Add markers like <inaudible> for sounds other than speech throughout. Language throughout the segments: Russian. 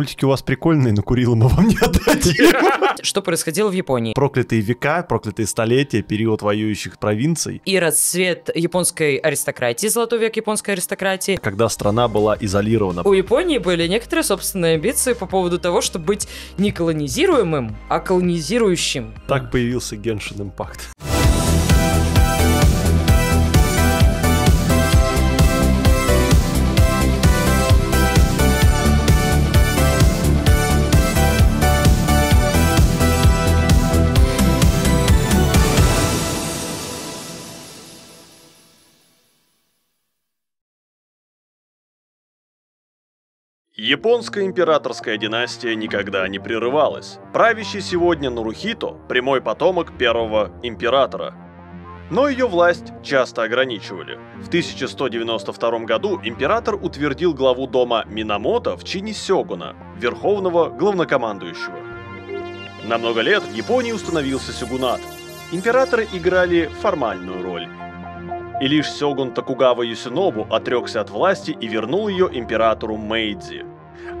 мультики у вас прикольные, но Курила мы вам не отдадим. <laughs> Что происходило в Японии? Проклятые века, проклятые столетия, период воюющих провинций. И расцвет японской аристократии, золотой век японской аристократии. Когда страна была изолирована. У Японии были некоторые собственные амбиции по поводу того, чтобы быть не колонизируемым, а колонизирующим. Так появился Геншин Импакт. Японская императорская династия никогда не прерывалась. Правящий сегодня Нарухито – прямой потомок первого императора. Но ее власть часто ограничивали. В 1192 году император утвердил главу дома Минамото в чине сёгуна, верховного главнокомандующего. На много лет в Японии установился сёгунат. Императоры играли формальную роль. И лишь сёгун Токугава Юсинобу отрекся от власти и вернул ее императору Мэйдзи.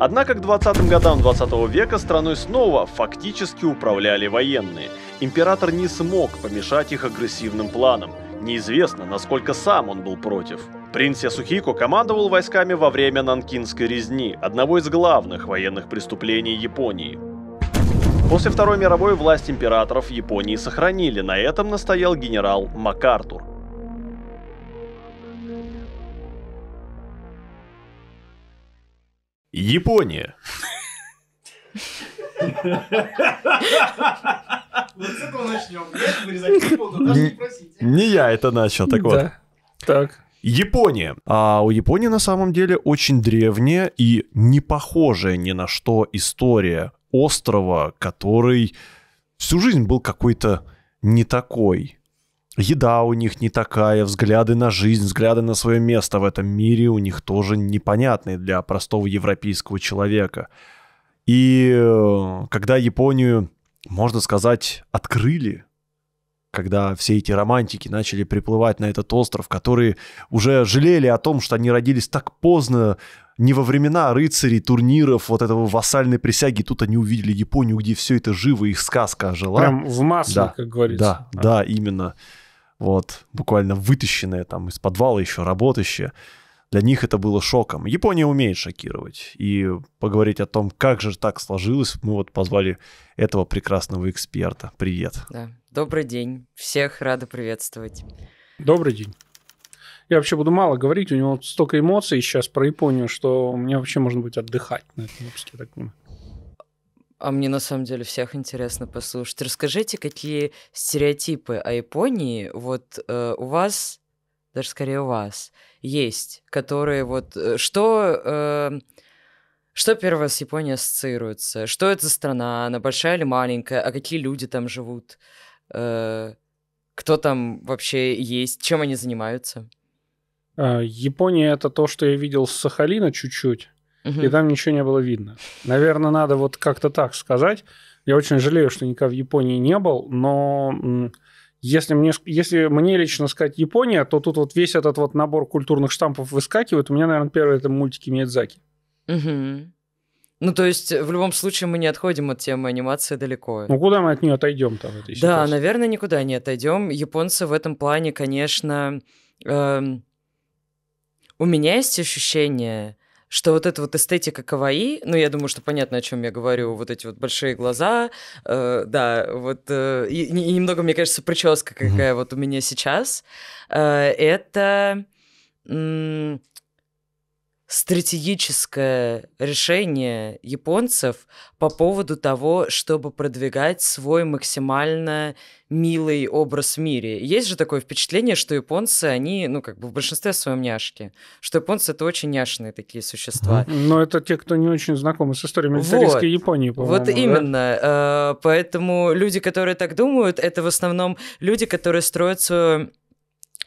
Однако к 20-м годам 20 -го века страной снова фактически управляли военные. Император не смог помешать их агрессивным планам. Неизвестно, насколько сам он был против. Принц Ясухико командовал войсками во время Нанкинской резни, одного из главных военных преступлений Японии. После Второй мировой власть императоров Японии сохранили, на этом настоял генерал МакАртур. Япония. Вот с этого начнем. Не я это начал, так вот. Так. Япония. А у Японии на самом деле очень древняя и не похожая ни на что история острова, который всю жизнь был какой-то не такой еда у них не такая, взгляды на жизнь, взгляды на свое место в этом мире у них тоже непонятные для простого европейского человека. И э, когда Японию, можно сказать, открыли, когда все эти романтики начали приплывать на этот остров, которые уже жалели о том, что они родились так поздно, не во времена рыцарей, турниров, вот этого вассальной присяги. Тут они увидели Японию, где все это живо, их сказка жила. Прям в масле, да, как говорится. Да, а. да, именно вот, буквально вытащенное там из подвала еще работающее. для них это было шоком. Япония умеет шокировать. И поговорить о том, как же так сложилось, мы вот позвали этого прекрасного эксперта. Привет. Да. Добрый день. Всех рада приветствовать. Добрый день. Я вообще буду мало говорить, у него столько эмоций сейчас про Японию, что мне вообще можно будет отдыхать на этом выпуске, так понимаю. А мне на самом деле всех интересно послушать. Расскажите, какие стереотипы о Японии вот э, у вас, даже скорее у вас, есть, которые вот э, что э, что первое с Японией ассоциируется? Что это за страна? Она большая или маленькая? А какие люди там живут? Э, кто там вообще есть? Чем они занимаются? А, Япония это то, что я видел с Сахалина чуть-чуть угу. и там ничего не было видно. Наверное, надо вот как-то так сказать. Я очень жалею, что никогда в Японии не был, но если мне, если мне лично сказать Япония, то тут вот весь этот вот набор культурных штампов выскакивает. У меня, наверное, первый это мультики Миядзаки. Угу. Ну, то есть, в любом случае, мы не отходим от темы анимации далеко. Ну, куда мы от нее отойдем там? Да, наверное, никуда не отойдем. Японцы в этом плане, конечно. Эм... У меня есть ощущение, что вот эта вот эстетика каваи, ну, я думаю, что понятно, о чем я говорю, вот эти вот большие глаза, э, да, вот, э, и, и немного, мне кажется, прическа, какая mm-hmm. вот у меня сейчас, э, это... М- стратегическое решение японцев по поводу того, чтобы продвигать свой максимально милый образ в мире. Есть же такое впечатление, что японцы, они, ну, как бы в большинстве своем няшки, что японцы — это очень няшные такие существа. Но это те, кто не очень знакомы с историей милитаристской вот. Японии, по-моему. Вот да? именно. Э, поэтому люди, которые так думают, это в основном люди, которые строят свою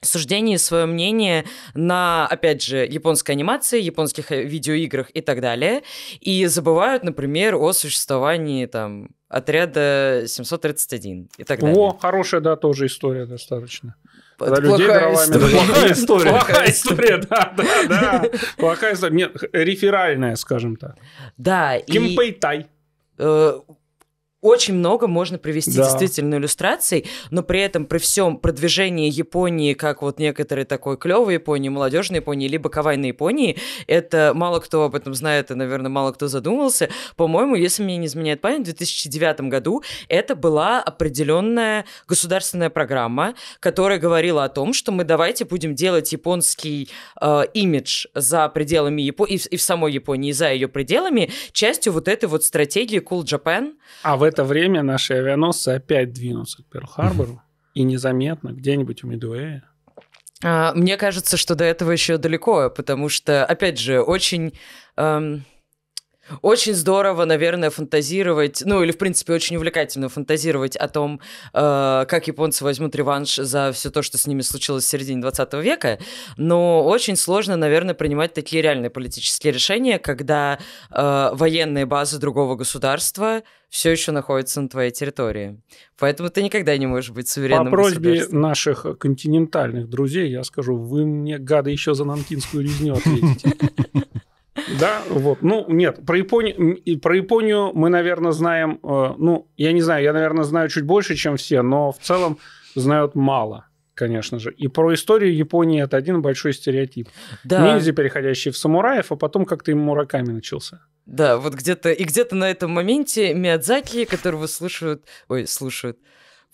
суждение, свое мнение на, опять же, японской анимации, японских э, видеоиграх и так далее, и забывают, например, о существовании там отряда 731 и так далее. О, хорошая, да, тоже история достаточно. Когда людей дровами... История. Плохая история. Плохая история, да, да, да. Плохая история. Нет, реферальная, скажем так. Да. Кимпейтай. И очень много можно привести да. действительно иллюстраций, но при этом при всем продвижении Японии, как вот некоторые такой клевой Японии, молодежной Японии, либо кавайной Японии, это мало кто об этом знает и, наверное, мало кто задумывался. По-моему, если мне не изменяет память, в 2009 году это была определенная государственная программа, которая говорила о том, что мы давайте будем делать японский э, имидж за пределами Японии, и в самой Японии, и за ее пределами, частью вот этой вот стратегии Cool Japan. А в это время наши авианосцы опять двинутся к Перл-Харбору, и незаметно где-нибудь у Медуэя. А, мне кажется, что до этого еще далеко, потому что, опять же, очень... Эм... Очень здорово, наверное, фантазировать, ну или, в принципе, очень увлекательно фантазировать о том, э, как японцы возьмут реванш за все то, что с ними случилось в середине 20 века, но очень сложно, наверное, принимать такие реальные политические решения, когда э, военные базы другого государства все еще находится на твоей территории. Поэтому ты никогда не можешь быть суверенным По просьбе наших э, континентальных друзей я скажу, вы мне, гады, еще за нанкинскую резню ответите. <laughs> Да, вот. Ну, нет, про Японию, про Японию мы, наверное, знаем, э, ну, я не знаю, я, наверное, знаю чуть больше, чем все, но в целом знают мало конечно же. И про историю Японии это один большой стереотип. Да. Ниндзя, переходящие в самураев, а потом как-то и мураками начался. Да, вот где-то и где-то на этом моменте Миядзаки, которого слушают, ой, слушают,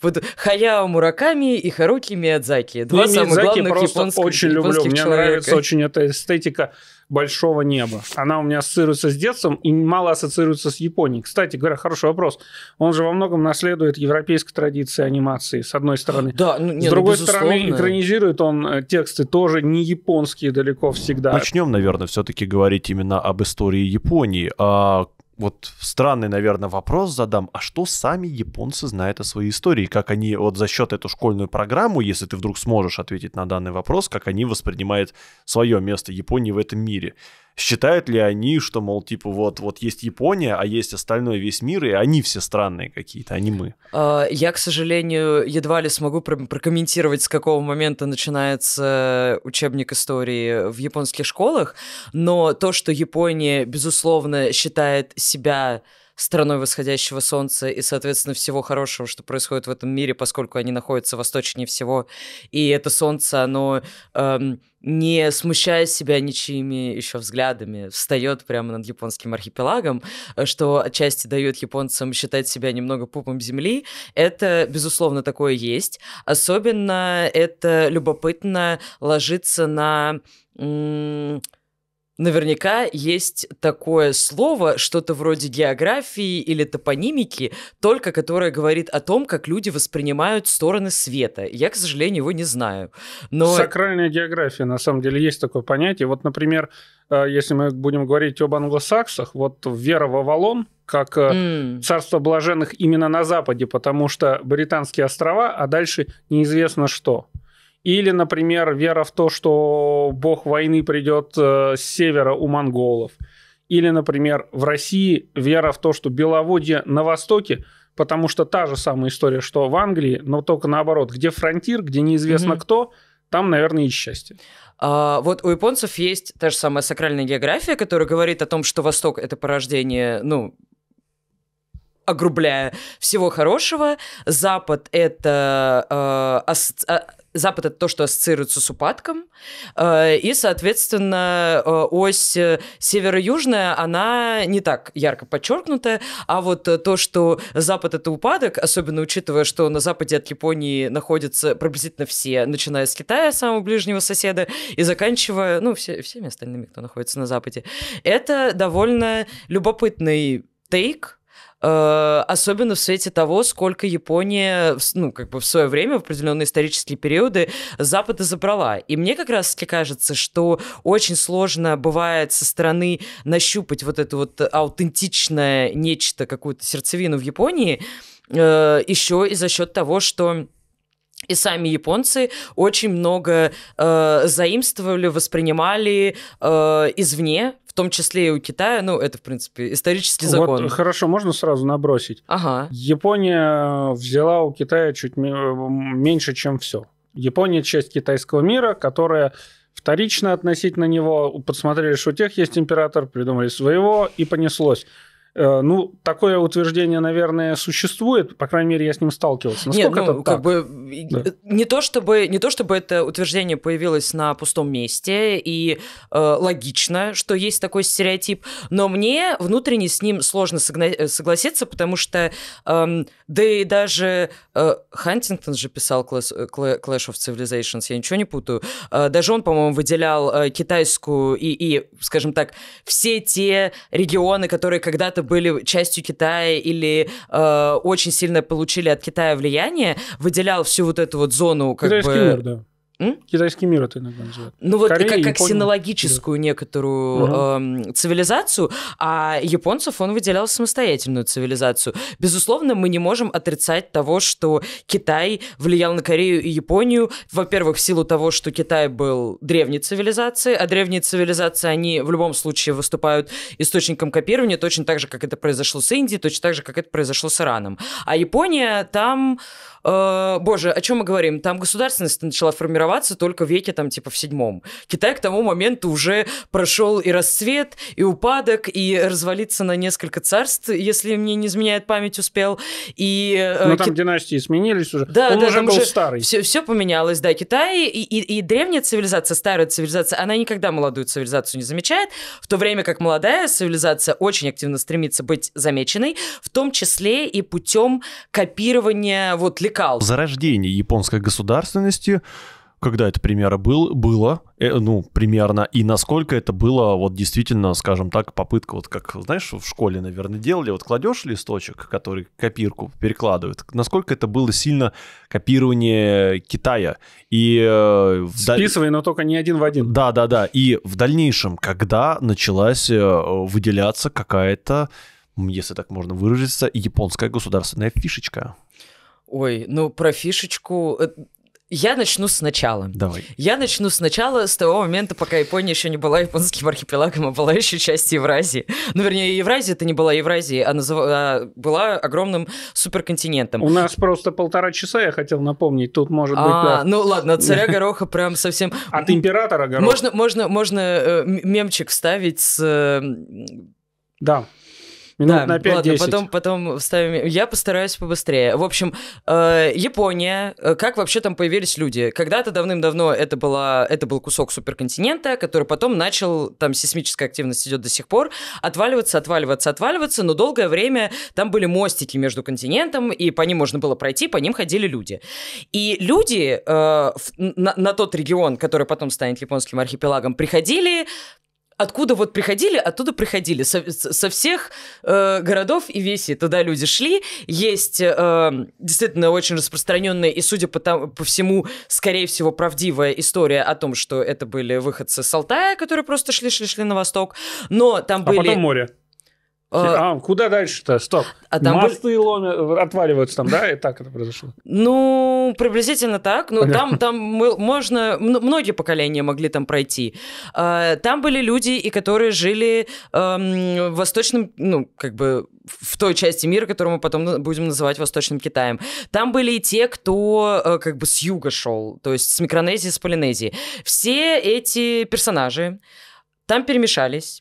вот Хаяо Мураками и Харуки Миядзаки. Два ну, самых Миядзаки главных японских, очень люблю. Мне человека. нравится очень эта эстетика большого неба. Она у меня ассоциируется с детством и мало ассоциируется с Японией. Кстати говоря, хороший вопрос. Он же во многом наследует европейской традиции анимации, с одной стороны. Да, ну, нет, с ну, другой ну, стороны, экранизирует он э, тексты тоже не японские далеко всегда. Начнем, наверное, все-таки говорить именно об истории Японии. А вот странный, наверное, вопрос задам. А что сами японцы знают о своей истории? Как они вот за счет эту школьную программу, если ты вдруг сможешь ответить на данный вопрос, как они воспринимают свое место Японии в этом мире? считают ли они, что, мол, типа, вот, вот есть Япония, а есть остальной весь мир, и они все странные какие-то, а не мы? А, я, к сожалению, едва ли смогу прокомментировать, с какого момента начинается учебник истории в японских школах, но то, что Япония, безусловно, считает себя страной восходящего солнца и, соответственно, всего хорошего, что происходит в этом мире, поскольку они находятся восточнее всего. И это солнце, оно, эм, не смущая себя ничьими еще взглядами, встает прямо над японским архипелагом, э, что отчасти дает японцам считать себя немного пупом земли. Это, безусловно, такое есть. Особенно это любопытно ложится на... М- Наверняка есть такое слово, что-то вроде географии или топонимики, только которое говорит о том, как люди воспринимают стороны света. Я, к сожалению, его не знаю. Но... Сакральная география, на самом деле, есть такое понятие. Вот, например, э, если мы будем говорить об англосаксах, вот вера в Авалон, как mm. царство блаженных именно на Западе, потому что британские острова, а дальше неизвестно что. Или, например, вера в то, что бог войны придет э, с севера у монголов. Или, например, в России вера в то, что Беловодье на востоке, потому что та же самая история, что в Англии, но только наоборот, где фронтир, где неизвестно mm-hmm. кто, там, наверное, и счастье. А, вот у японцев есть та же самая сакральная география, которая говорит о том, что Восток это порождение, ну, огрубляя всего хорошего. Запад это э, ас- а, Запад это то, что ассоциируется с упадком, э, и, соответственно, э, ось э, северо-южная, она не так ярко подчеркнутая, а вот то, что Запад это упадок, особенно учитывая, что на Западе от Японии находятся приблизительно все, начиная с Китая, самого ближнего соседа, и заканчивая, ну, все, всеми остальными, кто находится на Западе, это довольно любопытный тейк, Э, особенно в свете того, сколько Япония, ну, как бы в свое время, в определенные исторические периоды, Запада забрала. И мне как раз таки кажется, что очень сложно бывает со стороны нащупать вот это вот аутентичное нечто, какую-то сердцевину в Японии, э, еще и за счет того, что и сами японцы очень много э, заимствовали, воспринимали э, извне, том числе и у Китая, ну, это, в принципе, исторический закон. Вот, хорошо, можно сразу набросить. Ага. Япония э, взяла у Китая чуть э, меньше, чем все. Япония часть китайского мира, которая вторично относительно него. Подсмотрели, что у тех есть император, придумали своего, и понеслось. Э, ну, такое утверждение, наверное, существует, по крайней мере, я с ним сталкивался. Насколько Нет, ну, это как так? бы да. Э, не то чтобы не то чтобы это утверждение появилось на пустом месте и э, логично, что есть такой стереотип, но мне внутренне с ним сложно согна- э, согласиться, потому что э, да и даже э, Хантингтон же писал Clash, Clash of Civilizations, я ничего не путаю, э, даже он, по-моему, выделял э, китайскую и и, скажем так, все те регионы, которые когда-то когда-то были частью Китая или э, очень сильно получили от Китая влияние, выделял всю вот эту вот зону как Китайский бы... мир, да. Китайский мир это иногда называют. Ну вот Корея, как, как Япония. синологическую да. некоторую угу. э, цивилизацию, а японцев он выделял самостоятельную цивилизацию. Безусловно, мы не можем отрицать того, что Китай влиял на Корею и Японию, во-первых, в силу того, что Китай был древней цивилизацией, а древние цивилизации, они в любом случае выступают источником копирования, точно так же, как это произошло с Индией, точно так же, как это произошло с Ираном. А Япония там э, боже, о чем мы говорим? Там государственность начала формироваться только в веке, там, типа, в седьмом. Китай к тому моменту уже прошел и расцвет, и упадок, и развалиться на несколько царств, если мне не изменяет память, успел. И, э, Но ну, там Ки... династии сменились уже. Да, Он да, уже был уже старый. Все, все поменялось, да. Китай и, и, и древняя цивилизация, старая цивилизация, она никогда молодую цивилизацию не замечает, в то время как молодая цивилизация очень активно стремится быть замеченной, в том числе и путем копирования вот привлекал. Зарождение японской государственности когда это примерно был, было, э, ну, примерно, и насколько это было, вот действительно, скажем так, попытка, вот как, знаешь, в школе, наверное, делали, вот кладешь листочек, который копирку перекладывает, насколько это было сильно копирование Китая. И, э, Списывай, даль... но только не один в один. Да-да-да, и в дальнейшем, когда началась э, выделяться какая-то, если так можно выразиться, японская государственная фишечка. Ой, ну про фишечку... Э, я начну сначала. Давай. Я начну сначала с того момента, пока Япония еще не была японским <laughs> архипелагом, а была еще частью Евразии. Ну, вернее, Евразия это не была Евразией, а, назов... а была огромным суперконтинентом. У нас просто полтора часа, я хотел напомнить, тут может быть... А, да. ну ладно, царя <laughs> Гороха прям совсем... От императора Гороха. Можно, можно, можно э, мемчик вставить с... Э, да. Минут да, на 5 ладно, потом, потом вставим. Я постараюсь побыстрее. В общем, э, Япония. Э, как вообще там появились люди? Когда-то давным-давно это, была, это был кусок суперконтинента, который потом начал, там сейсмическая активность идет до сих пор, отваливаться, отваливаться, отваливаться, но долгое время там были мостики между континентом, и по ним можно было пройти, по ним ходили люди. И люди э, на, на тот регион, который потом станет японским архипелагом, приходили откуда вот приходили, оттуда приходили. Со, со всех э, городов и весей туда люди шли. Есть э, эм, действительно очень распространенная и, судя по, там, по всему, скорее всего, правдивая история о том, что это были выходцы с Алтая, которые просто шли-шли-шли на восток. Но там а были... потом море. Э, а, куда дальше-то? Стоп. А там Мосты были... ломят, отваливаются там, да? И так это произошло? Ну, приблизительно так. Ну, Понятно. там, там можно... Многие поколения могли там пройти. А, там были люди, и которые жили в эм, восточном... Ну, как бы в той части мира, которую мы потом будем называть Восточным Китаем. Там были и те, кто э, как бы с юга шел, то есть с Микронезии, с Полинезии. Все эти персонажи там перемешались,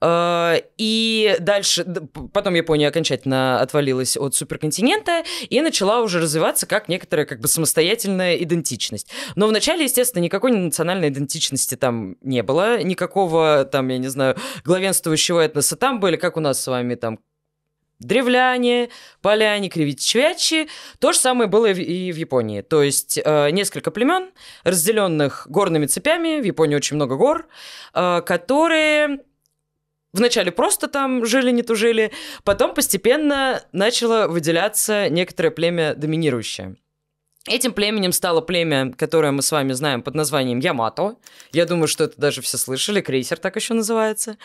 Э, и дальше, потом Япония окончательно отвалилась от суперконтинента и начала уже развиваться как некоторая как бы самостоятельная идентичность. Но вначале, естественно, никакой национальной идентичности там не было, никакого там, я не знаю, главенствующего этноса там были, как у нас с вами там древляне, поляне, кривичвячи. То же самое было и в Японии. То есть э, несколько племен, разделенных горными цепями, в Японии очень много гор, э, которые Вначале просто там жили, не тужили, потом постепенно начало выделяться некоторое племя доминирующее. Этим племенем стало племя, которое мы с вами знаем под названием Ямато. Я думаю, что это даже все слышали, крейсер так еще называется.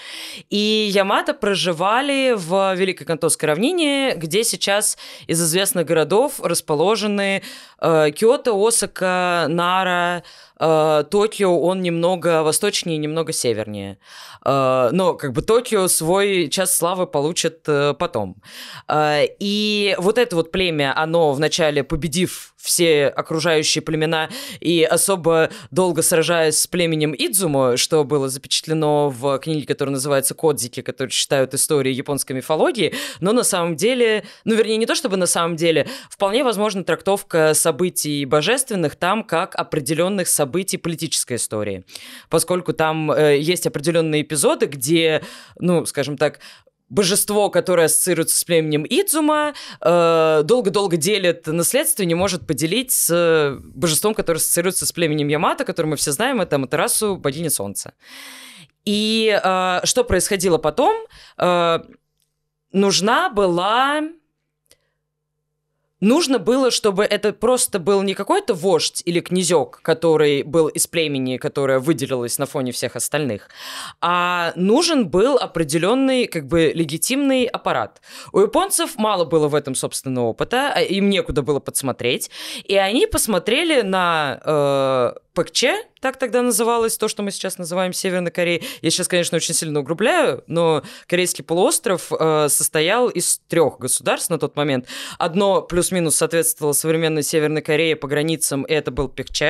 И Ямато проживали в Великой Кантонской равнине, где сейчас из известных городов расположены э, Киото, Осака, Нара, Э, Токио, он немного восточнее, немного севернее. Э, но как бы Токио свой час славы получит э, потом. и вот это вот племя, оно вначале победив все окружающие племена и особо долго сражаясь с племенем Идзумо, что было запечатлено в книге, которая называется «Кодзики», которую читают истории японской мифологии, но на самом деле, ну вернее не то чтобы на самом деле, вполне возможно трактовка событий божественных там как определенных событий событий политической истории, поскольку там э, есть определенные эпизоды, где, ну, скажем так, божество, которое ассоциируется с племенем Идзума, э, долго-долго делит наследство и не может поделить с э, божеством, которое ассоциируется с племенем Ямато, который мы все знаем, это Матерасу, богиня солнца. И э, что происходило потом? Э, нужна была Нужно было, чтобы это просто был не какой-то вождь или князек, который был из племени, которое выделилось на фоне всех остальных, а нужен был определенный, как бы, легитимный аппарат. У японцев мало было в этом собственного опыта, а им некуда было подсмотреть, и они посмотрели на э, ПКЧ, так тогда называлось то, что мы сейчас называем Северной Кореей. Я сейчас, конечно, очень сильно угрубляю, но Корейский полуостров э, состоял из трех государств на тот момент. Одно плюс-минус соответствовало современной Северной Корее по границам, и это был ПКЧ.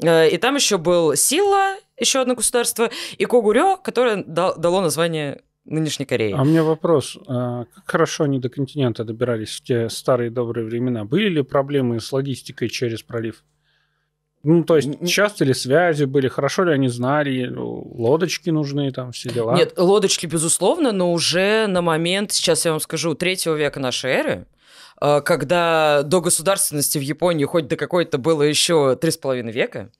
Э, и там еще был Сила, еще одно государство, и Когурё, которое дал, дало название нынешней Кореи. А у меня вопрос. Э, как хорошо они до континента добирались в те старые добрые времена? Были ли проблемы с логистикой через пролив? Ну, то есть, часто ли связи были, хорошо ли они знали, э, лодочки нужны, там, все дела? Нет, лодочки, безусловно, но уже на момент, сейчас я вам скажу, третьего века нашей эры, э, когда до государственности в Японии хоть до какой-то было еще три с половиной века,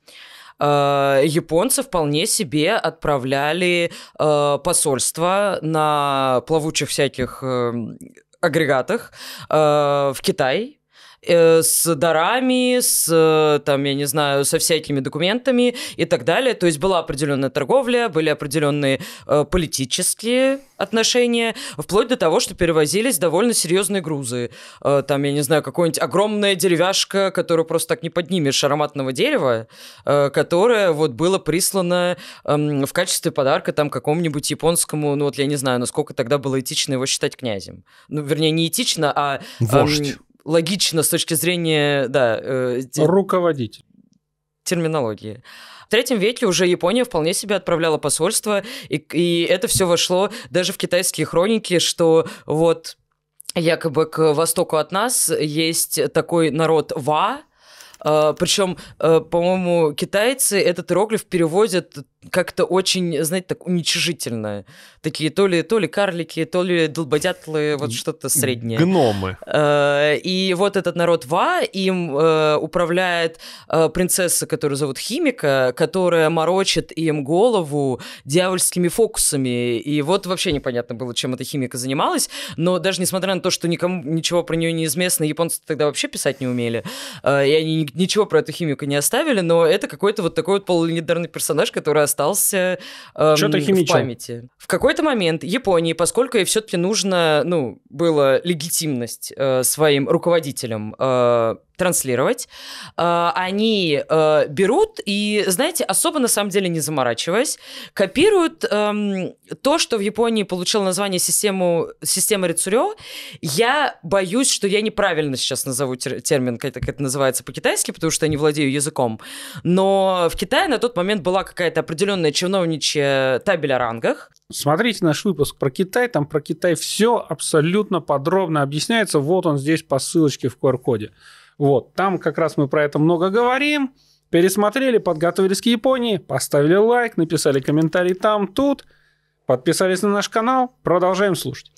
э, японцы вполне себе отправляли посольства на плавучих всяких эм, агрегатах в Китай, э, с дарами, с, э, там, я не знаю, со всякими документами и так далее. То есть была определенная торговля, были определенные э, политические отношения, вплоть до того, что перевозились довольно серьезные грузы. Э, там, я не знаю, какая-нибудь огромная деревяшка, которую просто так не поднимешь, ароматного дерева, э, которое вот было прислано э, в качестве подарка там какому-нибудь японскому, ну вот я не знаю, насколько тогда было этично его считать князем. Ну, вернее, не этично, а... Вождь. Э, логично с точки зрения, да... Э, Руководитель. Терминологии. В третьем веке уже Япония вполне себе отправляла посольство, и, и это все вошло даже в китайские хроники, что вот якобы к востоку от нас есть такой народ Ва, Uh, э, причем, uh, э, по-моему, китайцы этот иероглиф переводят как-то очень, знаете, так уничижительно. Такие то ли, то ли карлики, то ли долбодятлы, вот что-то среднее. Гномы. Э, и вот этот народ Ва, им э, управляет э, принцесса, которую зовут Химика, которая морочит им голову дьявольскими фокусами. И вот вообще непонятно было, чем эта Химика занималась, но даже несмотря на то, что никому ничего про нее не известно, японцы тогда вообще писать не умели, и они ничего про эту Химику не оставили, но это какой-то вот такой вот полулегендарный персонаж, который остался эм, в памяти. В какой-то момент Японии, поскольку ей все-таки нужно, ну, было легитимность э, своим руководителям, э, транслировать. А, они э, берут и, знаете, особо на самом деле не заморачиваясь, копируют эм, то, что в Японии получило название систему, система Рицурё. Я боюсь, что я неправильно сейчас назову термин, как это называется по-китайски, потому что я не владею языком. Но в Китае на тот момент была какая-то определенная чиновничья табель о рангах. Смотрите наш выпуск про Китай, там про Китай все абсолютно подробно объясняется. Вот он здесь по ссылочке в QR-коде. Вот, там как раз мы про это много говорим. Пересмотрели, подготовились к Японии, поставили лайк, написали комментарий там, тут, подписались на наш канал, продолжаем слушать.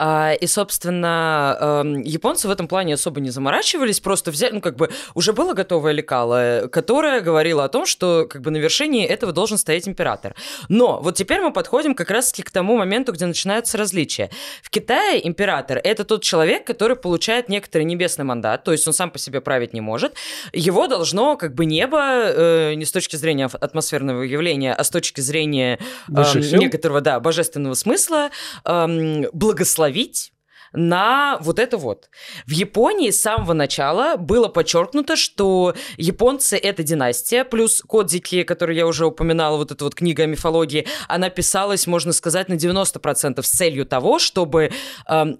А, и, собственно, эм, японцы в этом плане особо не заморачивались, просто взяли, ну, как бы, уже было готовое лекало, которое говорило о том, что, как бы, на вершине этого должен стоять император. Но вот теперь мы подходим как раз-таки к тому моменту, где начинаются различия. В Китае император — это тот человек, который получает некоторый небесный мандат, то есть он сам по себе править не может. Его должно, как бы, небо, э, не с точки зрения атмосферного явления, а с точки зрения э, некоторого, да, божественного смысла, э, благословить ловить на вот это вот. В Японии с самого начала было подчеркнуто, что японцы — это династия, плюс Кодзики, который я уже упоминала, вот эта вот книга о мифологии, она писалась, можно сказать, на 90% с целью того, чтобы э,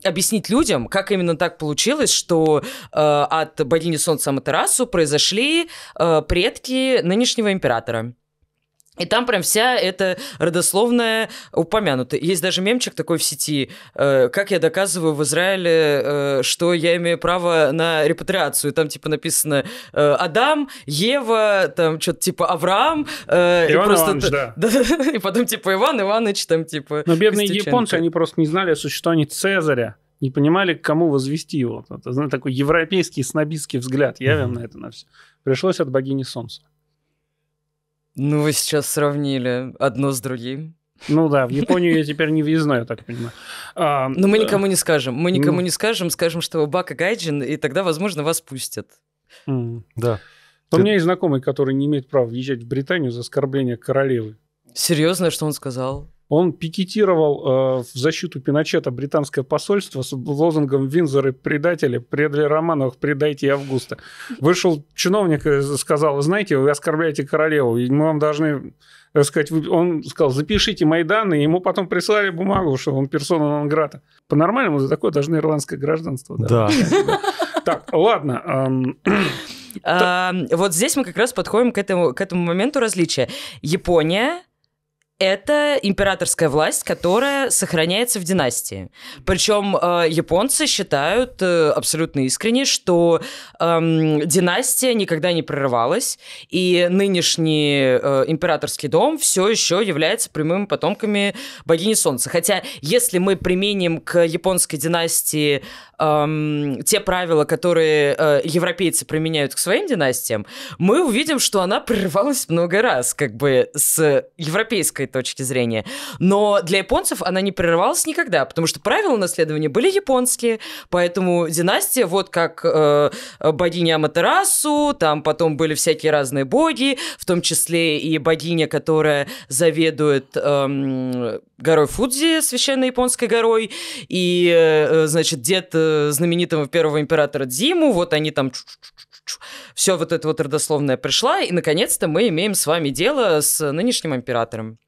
объяснить людям, как именно так получилось, что э, от богини Солнца Аматерасу произошли э, предки нынешнего императора. И там прям вся эта родословная упомянута. Есть даже мемчик такой в сети, э, как я доказываю в Израиле, э, что я имею право на репатриацию. Там типа написано э, Адам, Ева, там что-то типа Авраам. Иван и просто, Иванович, <laughs> да. И потом типа Иван Иванович там типа... Но бедные японцы, они просто не знали о существовании Цезаря не понимали, к кому возвести его. Это, такой европейский снобистский взгляд явен на это на все. Пришлось от богини солнца. Ну, вы сейчас сравнили одно с другим. Ну да, в Японию я теперь не въездной, так понимаю. А, Но ну, мы э, никому не скажем. Мы никому ну... не скажем, скажем, что Бака Гайджин, и тогда, возможно, вас пустят. Mm. Да. Ты... У меня есть знакомый, который не имеет права въезжать в Британию за оскорбление королевы. Серьезно, что он сказал? Он пикетировал э, в защиту Пиночета британское посольство с лозунгом «Винзоры предатели, предали Романовых, предайте Августа». Вышел чиновник и сказал, знаете, вы оскорбляете королеву, и мы вам должны так сказать, он сказал, запишите мои данные, ему потом прислали бумагу, что он персона нон По-нормальному за такое должны ирландское гражданство. Да. Так, ладно. Эм, вот здесь мы как раз подходим к этому, к этому моменту различия. Япония это императорская власть, которая сохраняется в династии. Причем э, японцы считают э, абсолютно искренне, что э, династия никогда не прорывалась, и нынешний э, императорский дом все еще является прямыми потомками богини Солнца. Хотя, если мы применим к японской династии эм, те правила, которые э, европейцы применяют к своим династиям, мы увидим, что она прерывалась много раз, как бы с европейской точки зрения. Но для японцев она не прерывалась никогда, потому что правила наследования были японские, поэтому династия, вот как э, богиня Аматерасу, там потом были всякие разные боги, в том числе и богиня, которая заведует эм, горой Фудзи, священной японской горой, и, э, значит, дед э, э, знаменитого первого императора Диму, вот они там... Все вот это вот родословное пришла, и, наконец-то, мы имеем с вами дело с нынешним императором.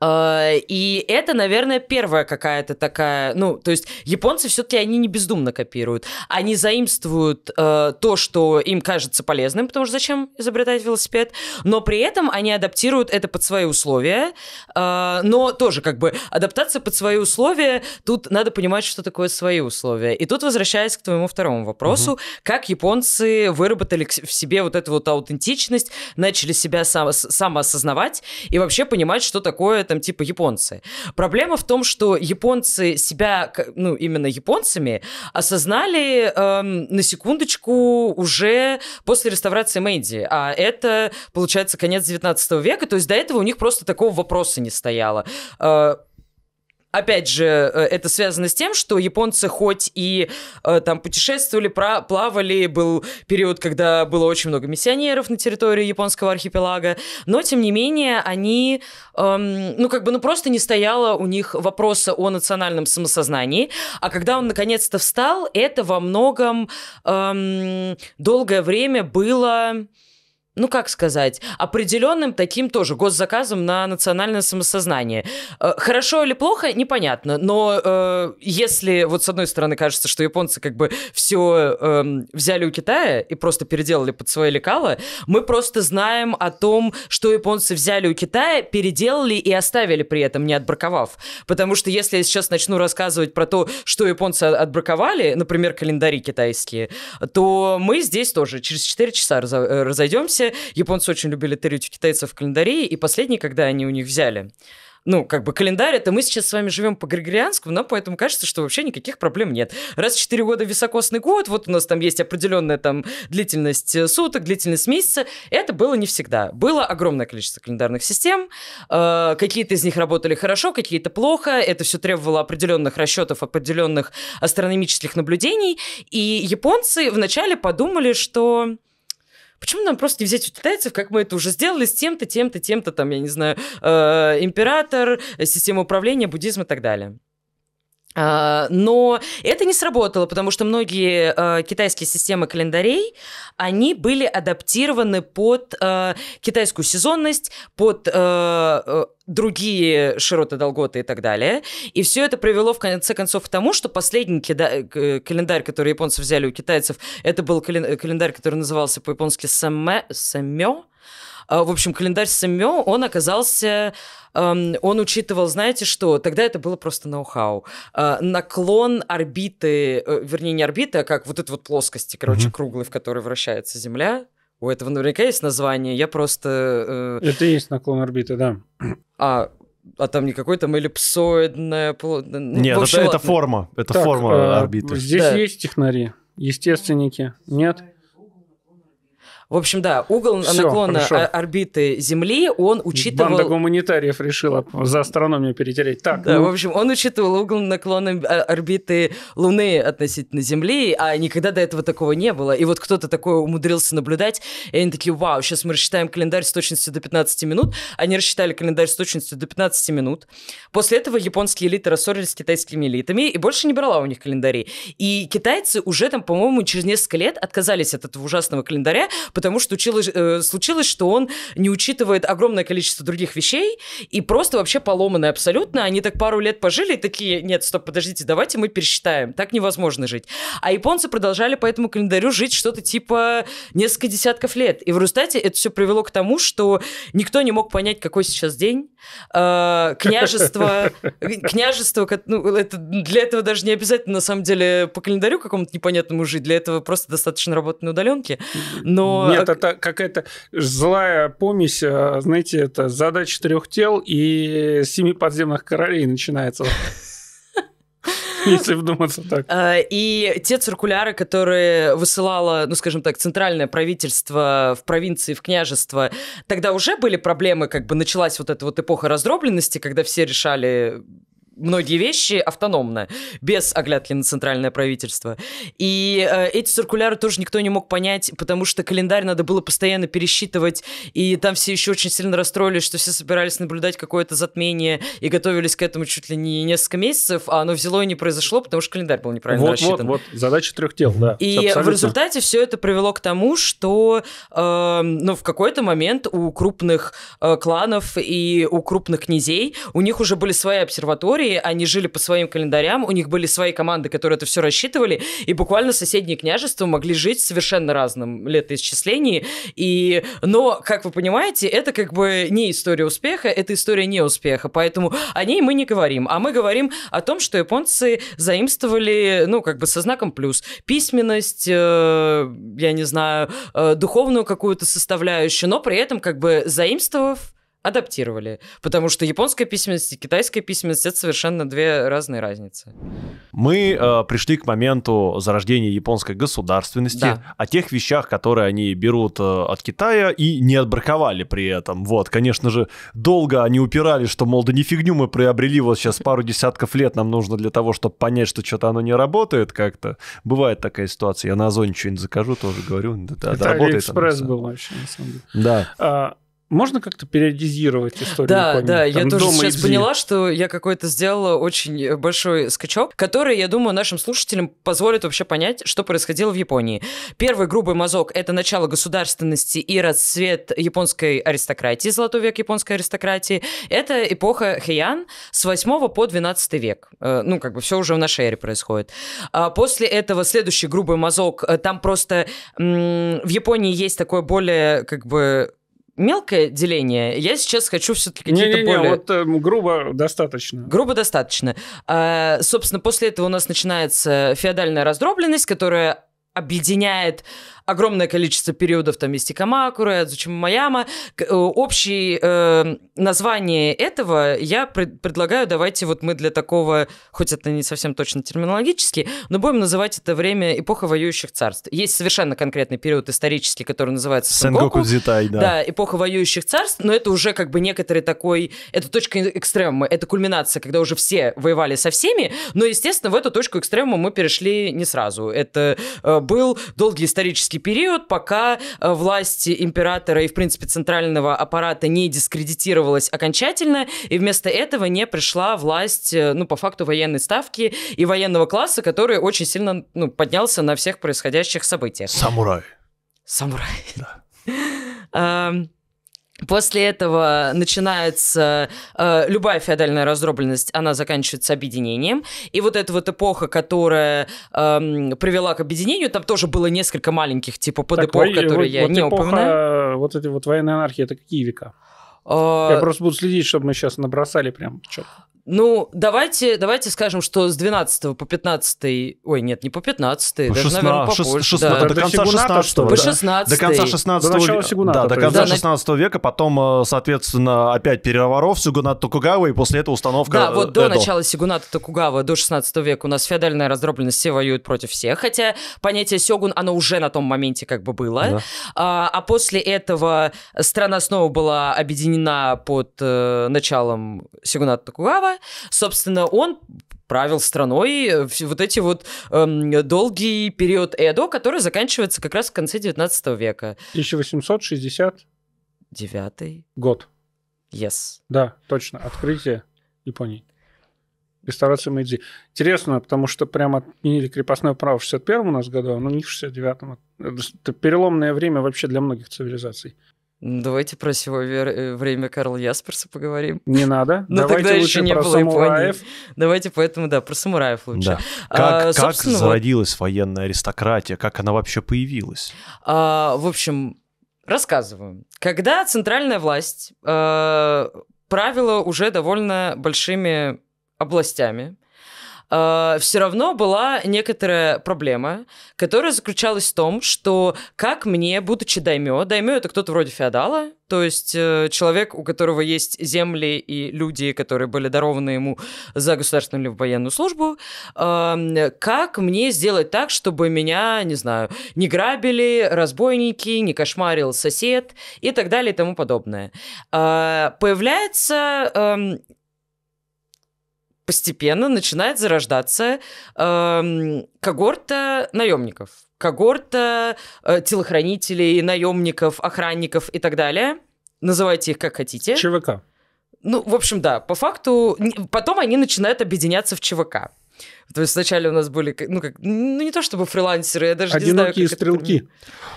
Э, и это, наверное, первая какая-то такая, ну, то есть японцы все-таки они не бездумно копируют, они заимствуют э, то, что им кажется полезным, потому что зачем изобретать велосипед, но при этом они адаптируют это под свои условия, э, но тоже как бы адаптация под свои условия, тут надо понимать, что такое свои условия. И тут возвращаясь к твоему второму вопросу, угу. как японцы выработали в себе вот эту вот аутентичность, начали себя само- самоосознавать и вообще понимать, что такое говорят там типа японцы. Проблема в том, что японцы себя, ну именно японцами, осознали эм, на секундочку уже после реставрации Мэйди. А это, получается, конец 19 века. То есть до этого у них просто такого вопроса не стояло. Э, опять же, э, это связано с тем, что японцы хоть и э, там путешествовали, плавали, был период, когда было очень много миссионеров на территории японского архипелага, но, тем не менее, они, эм, ну, как бы, ну, просто не стояло у них вопроса о национальном самосознании, а когда он наконец-то встал, это во многом эм, долгое время было ну как сказать, определенным таким тоже госзаказом на национальное самосознание. Э, хорошо или плохо, непонятно, но э, если вот с одной стороны кажется, что японцы как бы все э, эм, взяли у Китая и просто переделали под свои лекала, мы просто знаем о том, что японцы взяли у Китая, переделали и оставили при этом, не отбраковав. Потому что если я сейчас начну рассказывать про то, что японцы отбраковали, например, календари китайские, то мы здесь тоже через 4 часа э, разойдемся, календарище. Японцы очень любили тырить у китайцев календари, и последний, когда они у них взяли, ну, как бы календарь, это мы сейчас с вами живем по Григорианскому, нам поэтому кажется, что вообще никаких проблем нет. Раз в 4 года високосный год, вот у нас там есть определенная там длительность э, суток, длительность месяца, это было не всегда. Было огромное количество календарных систем, э, какие-то из них работали хорошо, какие-то плохо, это все требовало определенных расчетов, определенных астрономических наблюдений, и японцы вначале подумали, что Почему нам просто не взять у китайцев, как мы это уже сделали, с тем-то, тем-то, тем-то, там, я не знаю, э, император, система управления, буддизм и так далее. А, но это не сработало, потому что многие а, китайские системы календарей, они были адаптированы под а, китайскую сезонность, под другие широты, долготы и так далее. И все это привело в конце концов к тому, что последний кида- календарь, который японцы взяли у китайцев, это был календарь, который назывался по-японски «сэмё», а, в общем, календарь Сэмё, он оказался он учитывал, знаете что, тогда это было просто ноу-хау. А, наклон орбиты, э, вернее, не орбиты, а как вот этой вот плоскости, короче, mm-hmm. круглой, в которой вращается Земля. У этого наверняка есть название, я просто... Э... Это есть наклон орбиты, да. А, а там не какой-то эллипсоидная... Ну, нет, общем, это, это форма, это так, форма э, орбиты. Здесь да. есть технари, естественники, нет? В общем, да, угол Всё, наклона хорошо. орбиты Земли, он учитывал... Банда гуманитариев решила за астрономию перетереть. Так, да, ну... в общем, он учитывал угол наклона э, орбиты Луны относительно Земли, а никогда до этого такого не было. И вот кто-то такое умудрился наблюдать, и они такие, вау, сейчас мы рассчитаем календарь с точностью до 15 минут. Они рассчитали календарь с точностью до 15 минут. После этого японские элиты рассорились с китайскими элитами и больше не брала у них календари. И китайцы уже там, по-моему, через несколько лет отказались от этого ужасного календаря, потому что училось, э, случилось, что он не учитывает огромное количество других вещей и просто вообще поломанный абсолютно. Они так пару лет пожили и такие, нет, стоп, подождите, давайте мы пересчитаем. Так невозможно жить. А японцы продолжали по этому календарю жить что-то типа несколько десятков лет. И в результате это все привело к тому, что никто не мог понять, какой сейчас день. А, княжество, <laughs> княжество, ну, это, для этого даже не обязательно, на самом деле, по календарю какому-то непонятному жить. Для этого просто достаточно работать на удаленке. Но нет, это какая-то злая помесь, э, знаете, это задача трех тел и семи подземных королей начинается <laughs> если вдуматься так. Э, и те циркуляры, которые высылало, ну, скажем так, центральное правительство в провинции, в княжество, тогда уже были проблемы, как бы началась вот эта вот эпоха раздробленности, когда все решали многие вещи автономно, без оглядки на центральное правительство. И э, эти циркуляры тоже никто не мог понять, потому что календарь надо было постоянно пересчитывать, и там все еще очень сильно расстроились, что все собирались наблюдать какое-то затмение и готовились к этому чуть ли не несколько месяцев, а оно взяло и не произошло, потому что календарь был неправильно вот, рассчитан. Вот, вот, задача трех тел, да. И абсолютно. в результате все это привело к тому, что э, ну, в какой-то момент у крупных э, кланов и у крупных князей, у них уже были свои обсерватории, территории, они жили по своим календарям, у них были свои команды, которые это все рассчитывали, и буквально соседние княжества могли жить в совершенно разном летоисчислении. И... Но, как вы понимаете, это как бы не история успеха, это история неуспеха, поэтому о ней мы не говорим. А мы говорим о том, что японцы заимствовали, ну, как бы со знаком плюс, письменность, э, я не знаю, э, духовную какую-то составляющую, но при этом как бы заимствовав адаптировали. Потому что японская письменность и китайская письменность — это совершенно две разные разницы. Мы э, пришли к моменту зарождения японской государственности, да. о тех вещах, которые они берут э, от Китая и не отбраковали при этом. Вот, конечно же, долго они упирались, что, мол, да не фигню мы приобрели вот сейчас пару десятков лет нам нужно для того, чтобы понять, что что-то оно не работает как-то. Бывает такая ситуация. Я на Озоне что-нибудь закажу, тоже говорю. Да, да, Это работает. Экспресс был вообще, на самом деле. Да. А, можно как-то периодизировать историю Да, память? да, Там я тоже сейчас поняла, что я какой-то сделала очень большой скачок, который, я думаю, нашим слушателям позволит вообще понять, что происходило в Японии. Первый грубый мазок – это начало государственности и расцвет японской аристократии, золотой век японской аристократии. Это эпоха Хэйан с 8 по 12 век. Э, ну, как бы все уже в нашей эре происходит. А после этого следующий грубый мазок, э, там просто в Японии есть такое более, как бы, мелкое деление. Я сейчас хочу все-таки какие-то не, не, не, более... вот э, грубо достаточно. Грубо достаточно. А, собственно, после этого у нас начинается феодальная раздробленность, которая объединяет огромное количество периодов, там есть Камакура, Камакура, Маяма. Э, Общее э, название этого я пред, предлагаю, давайте вот мы для такого, хоть это не совсем точно терминологически, но будем называть это время эпоха воюющих царств. Есть совершенно конкретный период исторический, который называется Сенгоку. Зитай, да. Да, эпоха воюющих царств, но это уже как бы некоторый такой, это точка экстремума, это кульминация, когда уже все воевали со всеми, но, естественно, в эту точку экстремума мы перешли не сразу. Это э, был долгий исторический период, пока э, власти императора и, в принципе, центрального аппарата не дискредитировалась окончательно, и вместо этого не пришла власть, э, ну, по факту военной ставки и военного класса, который очень сильно ну, поднялся на всех происходящих событиях. Самурай. Самурай. Да. <laughs> После этого начинается э, любая феодальная раздробленность, она заканчивается объединением. И вот эта вот эпоха, которая э, привела к объединению, там тоже было несколько маленьких типа подэпох, которые вот, я вот не эпоха, упоминаю. Вот эти вот военные анархии, это какие века? Э, я просто буду следить, чтобы мы сейчас набросали прям четко. Ну, давайте, давайте скажем, что с 12 по 15, ой, нет, не по 15, по даже, 16, наверное, попозже. 16, да. До, до конца 16 -го, по 16 До конца 16 до начала Сигуната, да, до конца да, 16 века, потом, э, соответственно, опять переворов Сигуната Токугава, и после этого установка Да, вот до Эдо. начала Сигуната Токугава, до 16 века у нас феодальная раздробленность, все воюют против всех, хотя понятие сёгун, оно уже на том моменте как бы было, да. а, а после этого страна снова была объединена под э, началом Сигуната Токугава, Собственно, он правил страной э, вот эти вот эм, долгий период Эдо, который заканчивается как раз в конце 19 века. 1869 год. Yes. Да, точно. Открытие Японии. Реставрация Мэйдзи. Интересно, потому что прямо отменили крепостное право в 61 у нас году, а ну не в 69-м. Это переломное время вообще для многих цивилизаций. Давайте про сего э, время Карла Ясперса поговорим. Не надо. <laughs> Но ну, Давайте тогда еще не про было самураев. Японии. Давайте поэтому, да, про самураев лучше. Да. Как, а, как зародилась вот... военная аристократия? Как она вообще появилась? А, в общем, рассказываю. Когда центральная власть а, правила уже довольно большими областями, Э, все равно была некоторая проблема, которая заключалась в том, что как мне, будучи даймё, даймё это кто-то вроде феодала, то есть э, человек, у которого есть земли и люди, которые были дарованы ему за государственную или военную службу, э, как мне сделать так, чтобы меня, не знаю, не грабили разбойники, не кошмарил сосед и так далее и тому подобное. Э, появляется эм, постепенно начинает зарождаться э, когорта наемников, когорта э, телохранителей, наемников, охранников и так далее. Называйте их как хотите. ЧВК. Ну, в общем, да, по факту, потом они начинают объединяться в ЧВК. То есть вначале у нас были, ну, как, ну не то чтобы фрилансеры, я даже Одинокие не знаю... Одинокие стрелки. Это...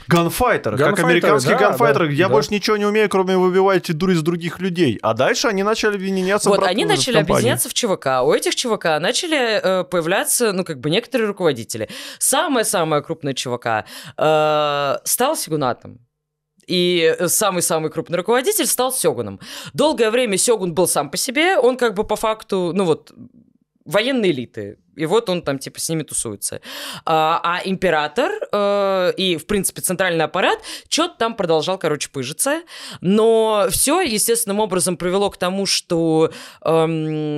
Ганфайтеры, как американские да, ганфайтеры. Да, я да. больше ничего не умею, кроме выбивать дури из других людей. А дальше они начали объединяться Вот, в они начали в объединяться в ЧВК. А у этих ЧВК начали э, появляться, ну, как бы, некоторые руководители. Самая-самая крупная ЧВК э, стал Сигунатом и самый-самый крупный руководитель стал Сёгуном. Долгое время Сёгун был сам по себе, он как бы по факту, ну вот, военной элиты, и вот он там типа с ними тусуется. А, а император э, и, в принципе, центральный аппарат что-то там продолжал, короче, пыжиться. Но все естественным образом привело к тому, что э,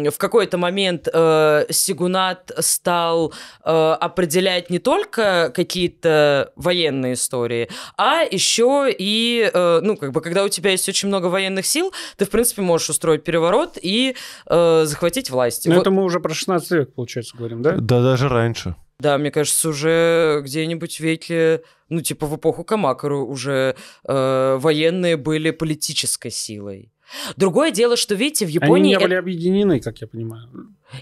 в какой-то момент э, Сигунат стал э, определять не только какие-то военные истории, а еще и, э, ну, как бы, когда у тебя есть очень много военных сил, ты, в принципе, можешь устроить переворот и э, захватить власть. Но вот. это мы уже про 16 век, получается, говорим говорим, да? Да, даже раньше. Да, мне кажется, уже где-нибудь в веке, ну, типа в эпоху Камакару уже э, военные были политической силой. Другое дело, что, видите, в Японии... Они не были объединены, как я понимаю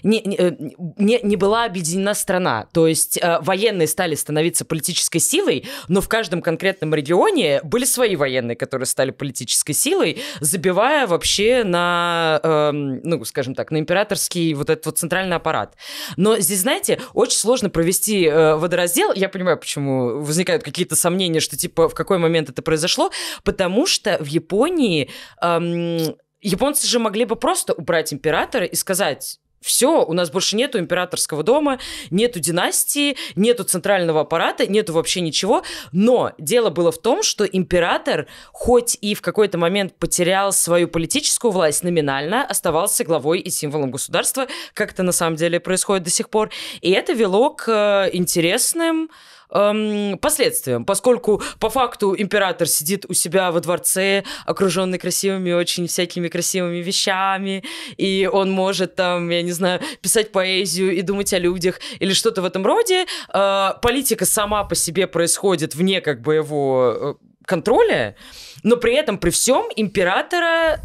не, э, не, не была объединена страна. То есть э, военные стали становиться политической силой, но в каждом конкретном регионе были свои военные, которые стали политической силой, забивая вообще на, э, ну, скажем так, на императорский вот этот вот центральный аппарат. Но здесь, знаете, очень сложно провести э, водораздел. Я понимаю, почему возникают какие-то сомнения, что типа в какой момент это произошло, потому что в Японии... Э, Японцы же могли бы просто убрать императора и сказать, все, у нас больше нету императорского дома, нету династии, нету центрального аппарата, нету вообще ничего. Но дело было в том, что император, хоть и в какой-то момент потерял свою политическую власть номинально, оставался главой и символом государства, как это на самом деле происходит до сих пор. И это вело к э, интересным эм, последствиям, поскольку по факту император сидит у себя во дворце, окруженный красивыми, очень всякими красивыми вещами, и он может там, я не знаю, писать поэзию и думать о людях или что-то в этом роде. Э, политика сама по себе происходит вне как бы его э, контроля, но при этом при всем императора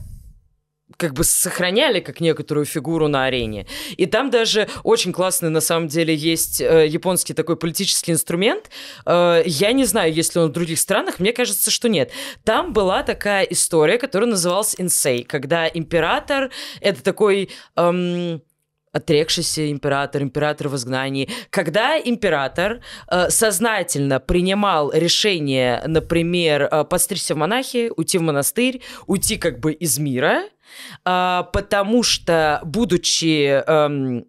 как бы сохраняли как некоторую фигуру на арене. И там даже очень классный, на самом деле, есть э, японский такой политический инструмент. Э, я не знаю, есть ли он в других странах, мне кажется, что нет. Там была такая история, которая называлась «Инсей», когда император, это такой... Эм, отрекшийся император, император в изгнании. Когда император э, сознательно принимал решение, например, э, подстричься в монахи, уйти в монастырь, уйти как бы из мира, э, потому что, будучи... Э,